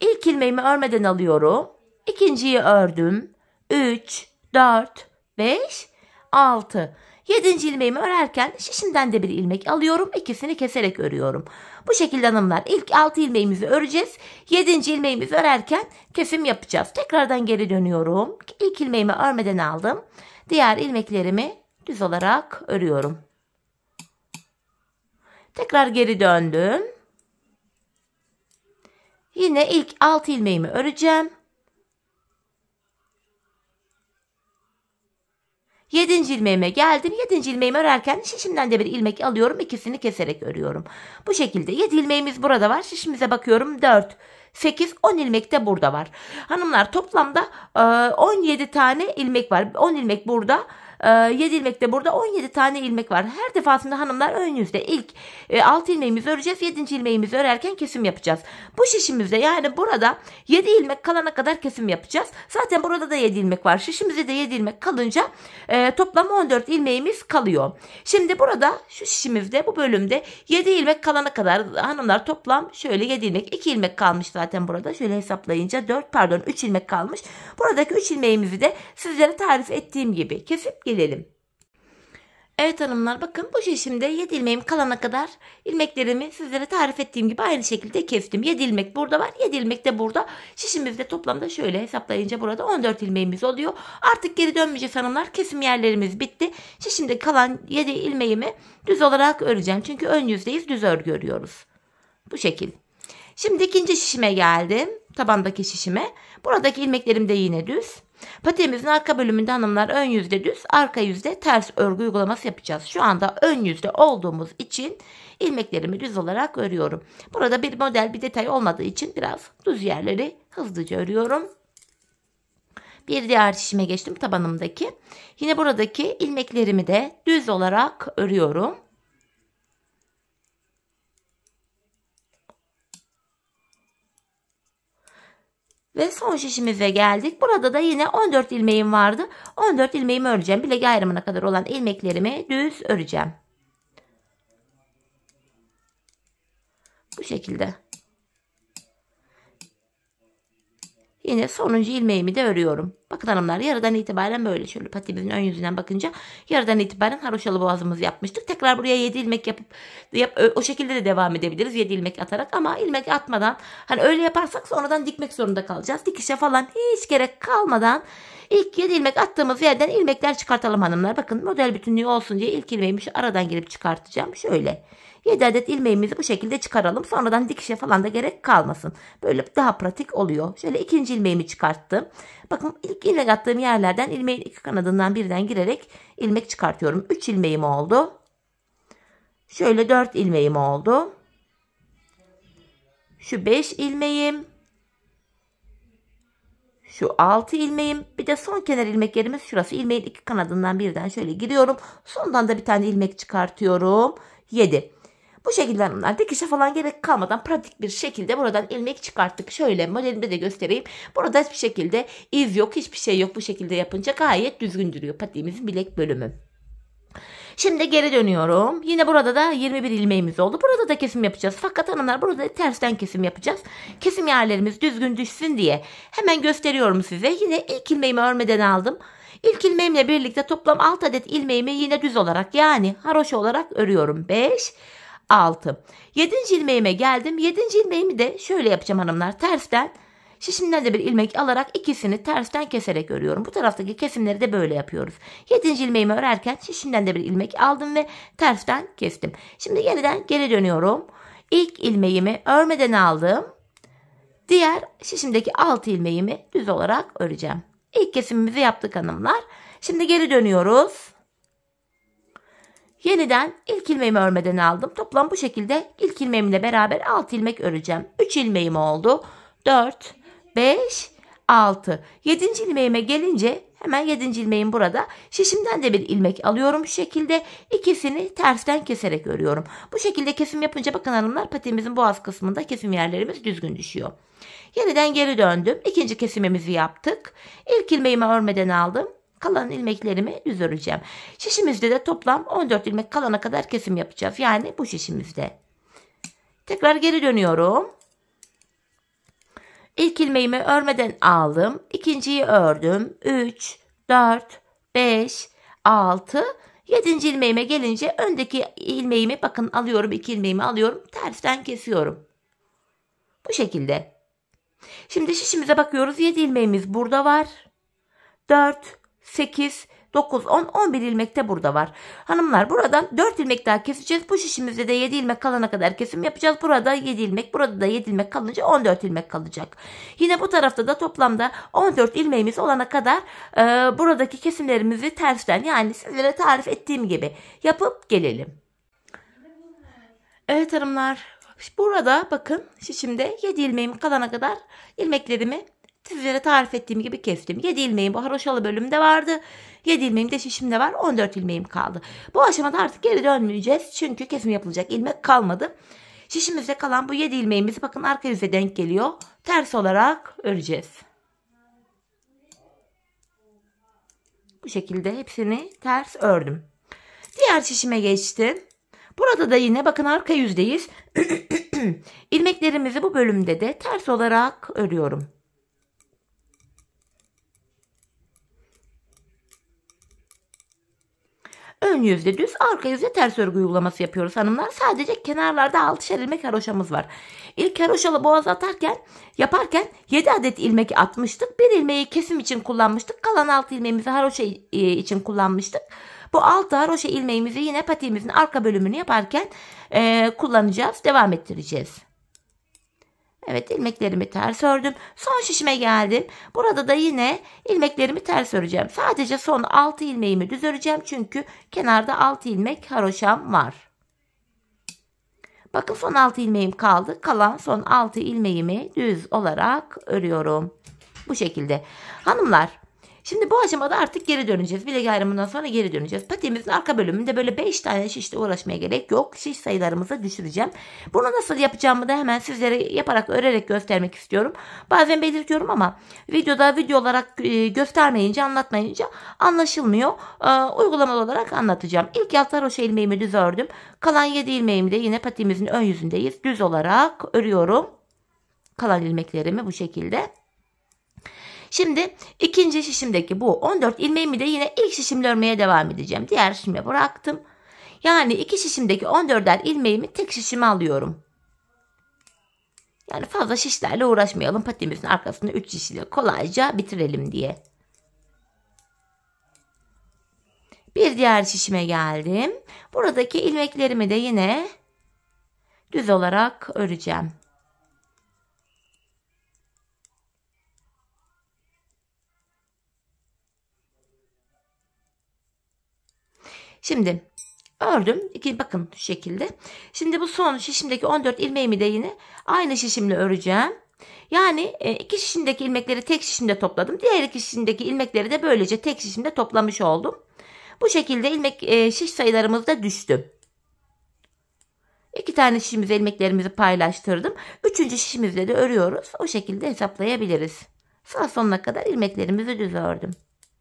İlk ilmeğimi örmeden alıyorum. İkinciyi ördüm. 3, 4, 5, 6. Yedinci ilmeğimi örerken şişimden de bir ilmek alıyorum. ikisini keserek örüyorum. Bu şekilde hanımlar ilk altı ilmeğimizi öreceğiz. Yedinci ilmeğimizi örerken kesim yapacağız. Tekrardan geri dönüyorum. İlk ilmeğimi örmeden aldım. Diğer ilmeklerimi düz olarak örüyorum. Tekrar geri döndüm. Yine ilk altı ilmeğimi öreceğim. Yedinci ilmeğime geldim. Yedinci ilmeğimi örerken şişimden de bir ilmek alıyorum. ikisini keserek örüyorum. Bu şekilde yedi ilmeğimiz burada var. Şişimize bakıyorum dört. 8 10 ilmek de burada var. Hanımlar toplamda e, 17 tane ilmek var. 10 ilmek burada. E, ee, 7 de burada 17 tane ilmek var. Her defasında hanımlar ön yüzde ilk e, 6 ilmeğimizi öreceğiz. 7. ilmeğimizi örerken kesim yapacağız. Bu şişimizde yani burada 7 ilmek kalana kadar kesim yapacağız. Zaten burada da 7 ilmek var. Şişimizde de 7 ilmek kalınca e, toplam 14 ilmeğimiz kalıyor. Şimdi burada şu şişimizde bu bölümde 7 ilmek kalana kadar hanımlar toplam şöyle 7 ilmek 2 ilmek kalmış zaten burada. Şöyle hesaplayınca 4 pardon 3 ilmek kalmış. Buradaki 3 ilmeğimizi de sizlere tarif ettiğim gibi kesip gelelim. Evet hanımlar bakın bu şişimde 7 ilmeğim kalana kadar ilmeklerimi sizlere tarif ettiğim gibi aynı şekilde keftim. 7 ilmek burada var 7 ilmek de burada. Şişimizde toplamda şöyle hesaplayınca burada 14 ilmeğimiz oluyor. Artık geri dönmeyeceğiz hanımlar kesim yerlerimiz bitti. Şişimde kalan 7 ilmeğimi düz olarak öreceğim. Çünkü ön yüzdeyiz düz örgü örüyoruz. Bu şekil. Şimdi ikinci şişime geldim. Tabandaki şişime. Buradaki ilmeklerim de yine düz. Patiğimizin arka bölümünde hanımlar ön yüzde düz, arka yüzde ters örgü uygulaması yapacağız. Şu anda ön yüzde olduğumuz için ilmeklerimi düz olarak örüyorum. Burada bir model bir detay olmadığı için biraz düz yerleri hızlıca örüyorum. Bir diğer şişime geçtim tabanımdaki. Yine buradaki ilmeklerimi de düz olarak örüyorum. Ve son şişimize geldik. Burada da yine 14 ilmeğim vardı. 14 ilmeğimi öreceğim. Bilek ayrımına kadar olan ilmeklerimi düz öreceğim. Bu şekilde. Yine sonuncu ilmeğimi de örüyorum. Bakın hanımlar yarıdan itibaren böyle şöyle patibimin ön yüzünden bakınca yarıdan itibaren haroşalı boğazımızı yapmıştık. Tekrar buraya 7 ilmek yapıp yap, o şekilde de devam edebiliriz 7 ilmek atarak ama ilmek atmadan hani öyle yaparsak sonradan dikmek zorunda kalacağız. Dikişe falan hiç gerek kalmadan ilk 7 ilmek attığımız yerden ilmekler çıkartalım hanımlar. Bakın model bütünlüğü olsun diye ilk ilmeğimi şu aradan girip çıkartacağım. Şöyle. 7 adet ilmeğimizi bu şekilde çıkaralım. Sonradan dikişe falan da gerek kalmasın. Böyle daha pratik oluyor. Şöyle ikinci ilmeğimi çıkarttım. Bakın ilk ilmek attığım yerlerden ilmeğin iki kanadından birden girerek ilmek çıkartıyorum. 3 ilmeğim oldu. Şöyle 4 ilmeğim oldu. Şu 5 ilmeğim. Şu 6 ilmeğim. Bir de son kenar ilmek yerimiz şurası. İlmeğin iki kanadından birden şöyle giriyorum. Sondan da bir tane ilmek çıkartıyorum. 7. Bu şekilde hanımlar dikişe falan gerek kalmadan pratik bir şekilde buradan ilmek çıkarttık. Şöyle modelimde de göstereyim. Burada hiçbir şekilde iz yok hiçbir şey yok bu şekilde yapınca gayet düzgün duruyor patiğimizin bilek bölümü. Şimdi geri dönüyorum. Yine burada da 21 ilmeğimiz oldu. Burada da kesim yapacağız. Fakat hanımlar burada tersten kesim yapacağız. Kesim yerlerimiz düzgün düşsün diye. Hemen gösteriyorum size. Yine ilk ilmeğimi örmeden aldım. İlk ilmeğimle birlikte toplam 6 adet ilmeğimi yine düz olarak yani haroşa olarak örüyorum. 5 6. 7. ilmeğime geldim. 7. ilmeğimi de şöyle yapacağım hanımlar. Tersten şişimden de bir ilmek alarak ikisini tersten keserek örüyorum. Bu taraftaki kesimleri de böyle yapıyoruz. 7. ilmeğimi örerken şişimden de bir ilmek aldım ve tersten kestim. Şimdi yeniden geri dönüyorum. İlk ilmeğimi örmeden aldım. Diğer şişimdeki 6 ilmeğimi düz olarak öreceğim. İlk kesimimizi yaptık hanımlar. Şimdi geri dönüyoruz. Yeniden ilk ilmeğimi örmeden aldım. Toplam bu şekilde ilk ilmeğimle beraber 6 ilmek öreceğim. 3 ilmeğim oldu. 4, 5, 6. 7. ilmeğime gelince hemen 7. ilmeğim burada. Şişimden de bir ilmek alıyorum şu şekilde. ikisini tersten keserek örüyorum. Bu şekilde kesim yapınca bakın hanımlar patimizin boğaz kısmında kesim yerlerimiz düzgün düşüyor. Yeniden geri döndüm. İkinci kesimimizi yaptık. İlk ilmeğimi örmeden aldım kalan ilmeklerimi düz öreceğim. Şişimizde de toplam 14 ilmek kalana kadar kesim yapacağız. Yani bu şişimizde. Tekrar geri dönüyorum. İlk ilmeğimi örmeden aldım. İkinciyi ördüm. 3, 4, 5, 6, 7. ilmeğime gelince öndeki ilmeğimi bakın alıyorum. 2 ilmeğimi alıyorum. Tersten kesiyorum. Bu şekilde. Şimdi şişimize bakıyoruz. 7 ilmeğimiz burada var. 4, 8, 9, 10, 11 ilmek de burada var. Hanımlar buradan 4 ilmek daha keseceğiz. Bu şişimizde de 7 ilmek kalana kadar kesim yapacağız. Burada 7 ilmek, burada da 7 ilmek kalınca 14 ilmek kalacak. Yine bu tarafta da toplamda 14 ilmeğimiz olana kadar e, buradaki kesimlerimizi tersten yani sizlere tarif ettiğim gibi yapıp gelelim. Evet hanımlar burada bakın şişimde 7 ilmeğim kalana kadar ilmeklerimi Sizlere tarif ettiğim gibi kestim. 7 ilmeğim bu haroşalı bölümde vardı. 7 ilmeğim de şişimde var. 14 ilmeğim kaldı. Bu aşamada artık geri dönmeyeceğiz. Çünkü kesim yapılacak ilmek kalmadı. Şişimizde kalan bu 7 ilmeğimizi bakın arka yüze denk geliyor. Ters olarak öreceğiz. Bu şekilde hepsini ters ördüm. Diğer şişime geçtim. Burada da yine bakın arka yüzdeyiz. [CLEARS THROAT] İlmeklerimizi bu bölümde de ters olarak örüyorum. Ön yüzde düz, arka yüzde ters örgü uygulaması yapıyoruz hanımlar. Sadece kenarlarda 6'şer ilmek haroşamız var. İlk haroşalı boğaz atarken, yaparken 7 adet ilmek atmıştık. Bir ilmeği kesim için kullanmıştık. Kalan 6 ilmeğimizi haroşa e, için kullanmıştık. Bu 6 haroşa ilmeğimizi yine patiğimizin arka bölümünü yaparken e, kullanacağız, devam ettireceğiz. Evet ilmeklerimi ters ördüm. Son şişime geldim. Burada da yine ilmeklerimi ters öreceğim. Sadece son 6 ilmeğimi düz öreceğim. Çünkü kenarda 6 ilmek haroşam var. Bakın son 6 ilmeğim kaldı. Kalan son 6 ilmeğimi düz olarak örüyorum. Bu şekilde. Hanımlar Şimdi bu aşamada artık geri döneceğiz. Bilek ayrımından sonra geri döneceğiz. Patiğimizin arka bölümünde böyle 5 tane şişle uğraşmaya gerek yok. Şiş sayılarımızı düşüreceğim. Bunu nasıl yapacağımı da hemen sizlere yaparak örerek göstermek istiyorum. Bazen belirtiyorum ama videoda video olarak e, göstermeyince anlatmayınca anlaşılmıyor. E, uygulamalı olarak anlatacağım. İlk alt haroşa ilmeğimi düz ördüm. Kalan 7 ilmeğimi de yine patiğimizin ön yüzündeyiz. Düz olarak örüyorum. Kalan ilmeklerimi bu şekilde. Şimdi ikinci şişimdeki bu 14 ilmeğimi de yine ilk şişimle örmeye devam edeceğim. Diğer şişime bıraktım. Yani iki şişimdeki 14'er ilmeğimi tek şişime alıyorum. Yani fazla şişlerle uğraşmayalım. Patimizin arkasını 3 şişle kolayca bitirelim diye. Bir diğer şişime geldim. Buradaki ilmeklerimi de yine düz olarak öreceğim. Şimdi ördüm. İki, bakın şu şekilde. Şimdi bu son şişimdeki 14 ilmeğimi de yine aynı şişimle öreceğim. Yani e, iki şişimdeki ilmekleri tek şişimde topladım. Diğer iki şişimdeki ilmekleri de böylece tek şişimde toplamış oldum. Bu şekilde ilmek e, şiş sayılarımız da düştü. İki tane şişimize ilmeklerimizi paylaştırdım. Üçüncü şişimizde de örüyoruz. O şekilde hesaplayabiliriz. Sağ sonuna kadar ilmeklerimizi düz ördüm.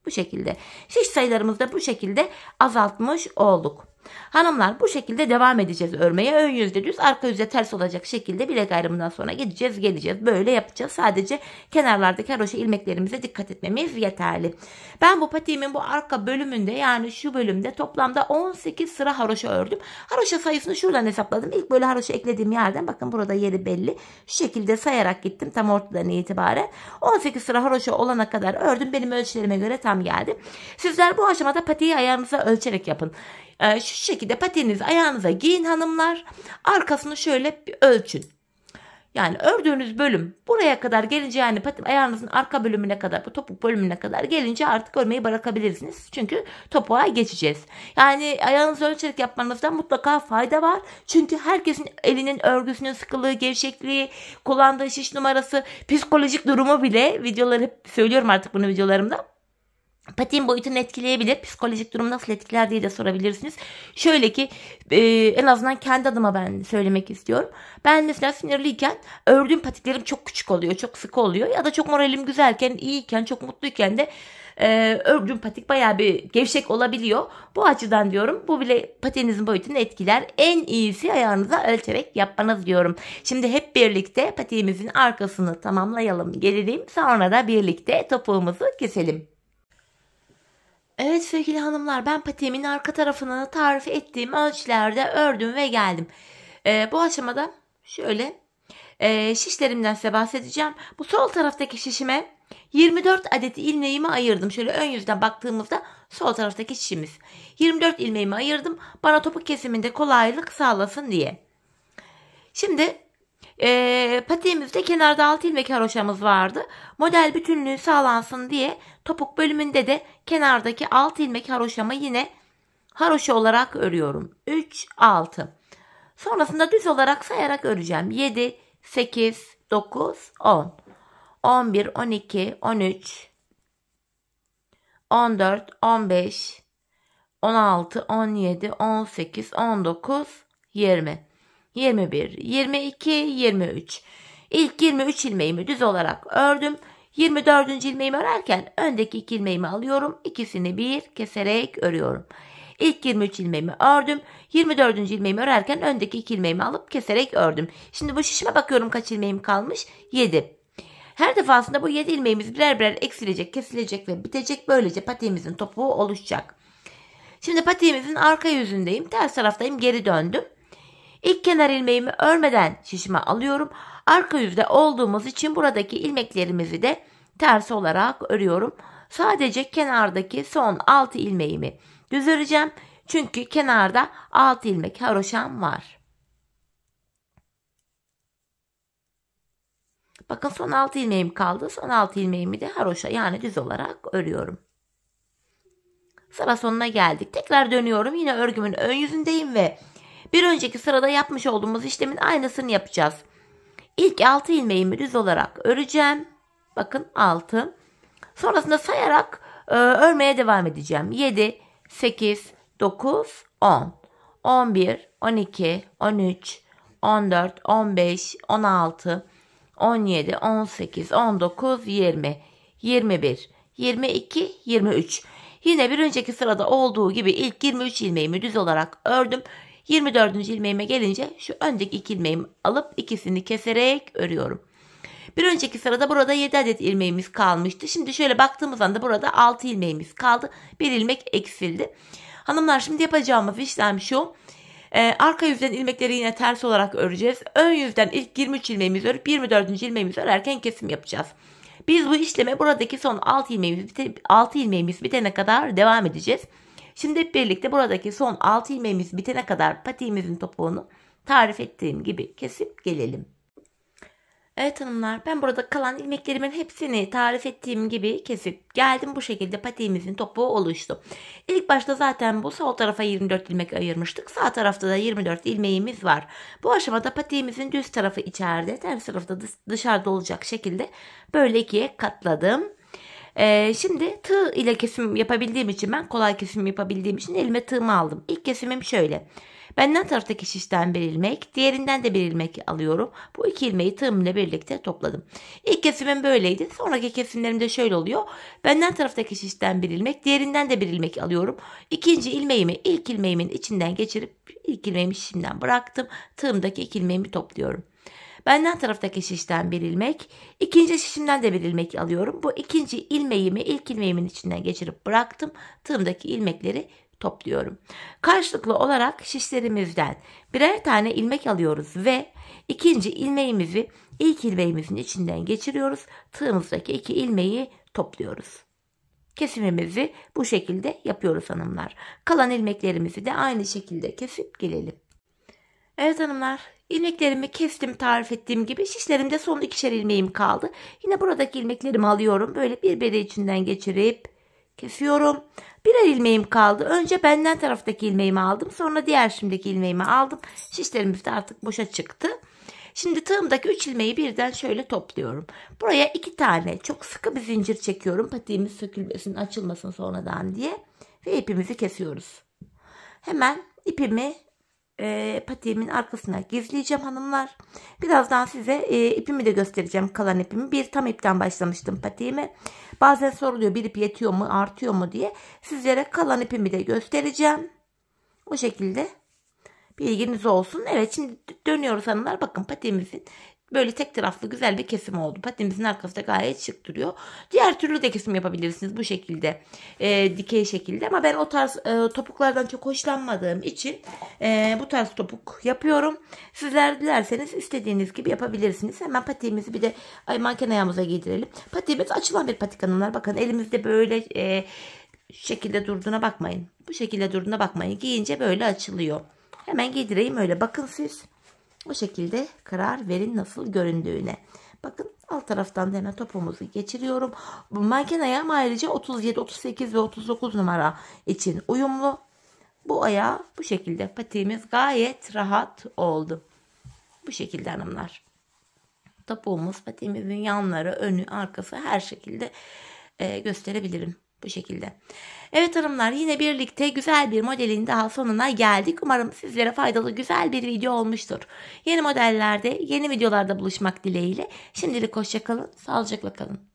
Bu şekilde şiş sayılarımızı da bu şekilde azaltmış olduk. Hanımlar bu şekilde devam edeceğiz örmeye. Ön yüzde düz arka yüzde ters olacak şekilde bilek ayrımından sonra gideceğiz geleceğiz. Böyle yapacağız. Sadece kenarlardaki haroşa ilmeklerimize dikkat etmemiz yeterli. Ben bu patiğimin bu arka bölümünde yani şu bölümde toplamda 18 sıra haroşa ördüm. Haroşa sayısını şuradan hesapladım. İlk böyle haroşa eklediğim yerden bakın burada yeri belli. Şu şekilde sayarak gittim tam ortadan itibaren. 18 sıra haroşa olana kadar ördüm. Benim ölçülerime göre tam geldi. Sizler bu aşamada patiği ayağınıza ölçerek yapın. Ee, şu şekilde patenizi ayağınıza giyin hanımlar. Arkasını şöyle bir ölçün. Yani ördüğünüz bölüm buraya kadar gelince yani paten ayağınızın arka bölümüne kadar bu topuk bölümüne kadar gelince artık örmeyi bırakabilirsiniz. Çünkü topuğa geçeceğiz. Yani ayağınızı ölçerek yapmanızda mutlaka fayda var. Çünkü herkesin elinin örgüsünün sıkılığı, gevşekliği, kullandığı şiş numarası, psikolojik durumu bile videoları hep söylüyorum artık bunu videolarımda Patin boyutunu etkileyebilir. Psikolojik durum nasıl etkiler diye de sorabilirsiniz. Şöyle ki e, en azından kendi adıma ben söylemek istiyorum. Ben mesela sinirliyken ördüğüm patiklerim çok küçük oluyor. Çok sık oluyor. Ya da çok moralim güzelken, iyiyken, çok mutluyken de e, ördüğüm patik baya bir gevşek olabiliyor. Bu açıdan diyorum bu bile patinizin boyutunu etkiler. En iyisi ayağınıza ölçerek yapmanız diyorum. Şimdi hep birlikte patiğimizin arkasını tamamlayalım. Gelelim sonra da birlikte topuğumuzu keselim. Evet sevgili hanımlar ben patiğimin arka tarafını tarif ettiğim ölçülerde ördüm ve geldim. Ee, bu aşamada şöyle e, şişlerimden size bahsedeceğim. Bu sol taraftaki şişime 24 adet ilmeğimi ayırdım. Şöyle ön yüzden baktığımızda sol taraftaki şişimiz. 24 ilmeğimi ayırdım. Bana topuk kesiminde kolaylık sağlasın diye. Şimdi e, patiğimizde kenarda 6 ilmek haroşamız vardı. Model bütünlüğü sağlansın diye Topuk bölümünde de kenardaki 6 ilmek haroşama yine haroşa olarak örüyorum. 3, 6. Sonrasında düz olarak sayarak öreceğim. 7, 8, 9, 10. 11, 12, 13, 14, 15, 16, 17, 18, 19, 20, 21, 22, 23. İlk 23 ilmeğimi düz olarak ördüm. 24. ilmeğimi örerken öndeki 2 ilmeğimi alıyorum. ikisini bir keserek örüyorum. İlk 23 ilmeğimi ördüm. 24. ilmeğimi örerken öndeki 2 ilmeğimi alıp keserek ördüm. Şimdi bu şişime bakıyorum kaç ilmeğim kalmış? 7. Her defasında bu 7 ilmeğimiz birer birer eksilecek, kesilecek ve bitecek. Böylece patiğimizin topuğu oluşacak. Şimdi patiğimizin arka yüzündeyim. Ters taraftayım. Geri döndüm. İlk kenar ilmeğimi örmeden şişime alıyorum. Arka yüzde olduğumuz için buradaki ilmeklerimizi de ters olarak örüyorum. Sadece kenardaki son 6 ilmeğimi düz öreceğim. Çünkü kenarda 6 ilmek haroşam var. Bakın son 6 ilmeğim kaldı. Son 6 ilmeğimi de haroşa yani düz olarak örüyorum. Sıra sonuna geldik. Tekrar dönüyorum. Yine örgümün ön yüzündeyim ve bir önceki sırada yapmış olduğumuz işlemin aynısını yapacağız. İlk 6 ilmeğimi düz olarak öreceğim. Bakın 6. Sonrasında sayarak e, örmeye devam edeceğim. 7, 8, 9, 10, 11, 12, 13, 14, 15, 16, 17, 18, 19, 20, 21, 22, 23. Yine bir önceki sırada olduğu gibi ilk 23 ilmeğimi düz olarak ördüm. 24. ilmeğime gelince şu öndeki iki ilmeğimi alıp ikisini keserek örüyorum. Bir önceki sırada burada 7 adet ilmeğimiz kalmıştı. Şimdi şöyle baktığımız anda burada 6 ilmeğimiz kaldı. Bir ilmek eksildi. Hanımlar şimdi yapacağımız işlem şu. Ee, arka yüzden ilmekleri yine ters olarak öreceğiz. Ön yüzden ilk 23 ilmeğimizi örüp 24. ilmeğimizi örerken kesim yapacağız. Biz bu işleme buradaki son 6 ilmeğimiz, bite, 6 ilmeğimiz bitene kadar devam edeceğiz. Şimdi hep birlikte buradaki son 6 ilmeğimiz bitene kadar patiğimizin topuğunu tarif ettiğim gibi kesip gelelim. Evet hanımlar ben burada kalan ilmeklerimin hepsini tarif ettiğim gibi kesip geldim bu şekilde patiğimizin topu oluştu. İlk başta zaten bu sol tarafa 24 ilmek ayırmıştık. Sağ tarafta da 24 ilmeğimiz var. Bu aşamada patiğimizin düz tarafı içeride ters tarafta dışarıda olacak şekilde böyle ikiye katladım. Ee, şimdi tığ ile kesim yapabildiğim için ben kolay kesim yapabildiğim için elime tığımı aldım. İlk kesimim şöyle. Benden taraftaki şişten bir ilmek, diğerinden de bir ilmek alıyorum. Bu iki ilmeği tığımla birlikte topladım. İlk kesimim böyleydi. Sonraki kesimlerimde şöyle oluyor. Benden taraftaki şişten bir ilmek, diğerinden de bir ilmek alıyorum. İkinci ilmeğimi ilk ilmeğimin içinden geçirip ilk ilmeğimi şişimden bıraktım. Tığımdaki iki ilmeğimi topluyorum. Benden taraftaki şişten bir ilmek, ikinci şişimden de bir ilmek alıyorum. Bu ikinci ilmeğimi ilk ilmeğimin içinden geçirip bıraktım. Tığımdaki ilmekleri topluyorum. Karşılıklı olarak şişlerimizden birer tane ilmek alıyoruz ve ikinci ilmeğimizi ilk ilmeğimizin içinden geçiriyoruz. Tığımızdaki iki ilmeği topluyoruz. Kesimimizi bu şekilde yapıyoruz hanımlar. Kalan ilmeklerimizi de aynı şekilde kesip gelelim. Evet hanımlar ilmeklerimi kestim tarif ettiğim gibi şişlerimde son ikişer ilmeğim kaldı. Yine buradaki ilmeklerimi alıyorum böyle bir birbiri içinden geçirip kesiyorum. Birer ilmeğim kaldı. Önce benden taraftaki ilmeğimi aldım. Sonra diğer şimdiki ilmeğimi aldım. Şişlerim de artık boşa çıktı. Şimdi tığımdaki 3 ilmeği birden şöyle topluyorum. Buraya 2 tane çok sıkı bir zincir çekiyorum. Patiğimiz sökülmesin, açılmasın sonradan diye. Ve ipimizi kesiyoruz. Hemen ipimi e, patiğimin arkasına gizleyeceğim hanımlar. Birazdan size e, ipimi de göstereceğim kalan ipimi. Bir tam ipten başlamıştım patiğime. Bazen soruluyor bir ip yetiyor mu artıyor mu diye. Sizlere kalan ipimi de göstereceğim. Bu şekilde bilginiz olsun. Evet şimdi dönüyoruz hanımlar. Bakın patiğimizin Böyle tek taraflı güzel bir kesim oldu. Patinimizin arkası da gayet şık duruyor. Diğer türlü de kesim yapabilirsiniz bu şekilde. E, dikey şekilde ama ben o tarz e, topuklardan çok hoşlanmadığım için e, bu tarz topuk yapıyorum. Sizler dilerseniz istediğiniz gibi yapabilirsiniz. Hemen patiğimizi bir de ay manken ayağımıza giydirelim. Patiğimiz açılan bir patik hanımlar. Bakın elimizde böyle e, şekilde durduğuna bakmayın. Bu şekilde durduğuna bakmayın. Giyince böyle açılıyor. Hemen giydireyim öyle. Bakın siz. Bu şekilde karar verin nasıl göründüğüne. Bakın alt taraftan da hemen topumuzu geçiriyorum. Bu manken ayağım ayrıca 37, 38 ve 39 numara için uyumlu. Bu ayağı bu şekilde patiğimiz gayet rahat oldu. Bu şekilde hanımlar. Topuğumuz, patiğimizin yanları, önü, arkası her şekilde e, gösterebilirim. Bu şekilde. Evet hanımlar yine birlikte güzel bir modelin daha sonuna geldik. Umarım sizlere faydalı güzel bir video olmuştur. Yeni modellerde yeni videolarda buluşmak dileğiyle. Şimdilik hoşçakalın, sağlıcakla kalın.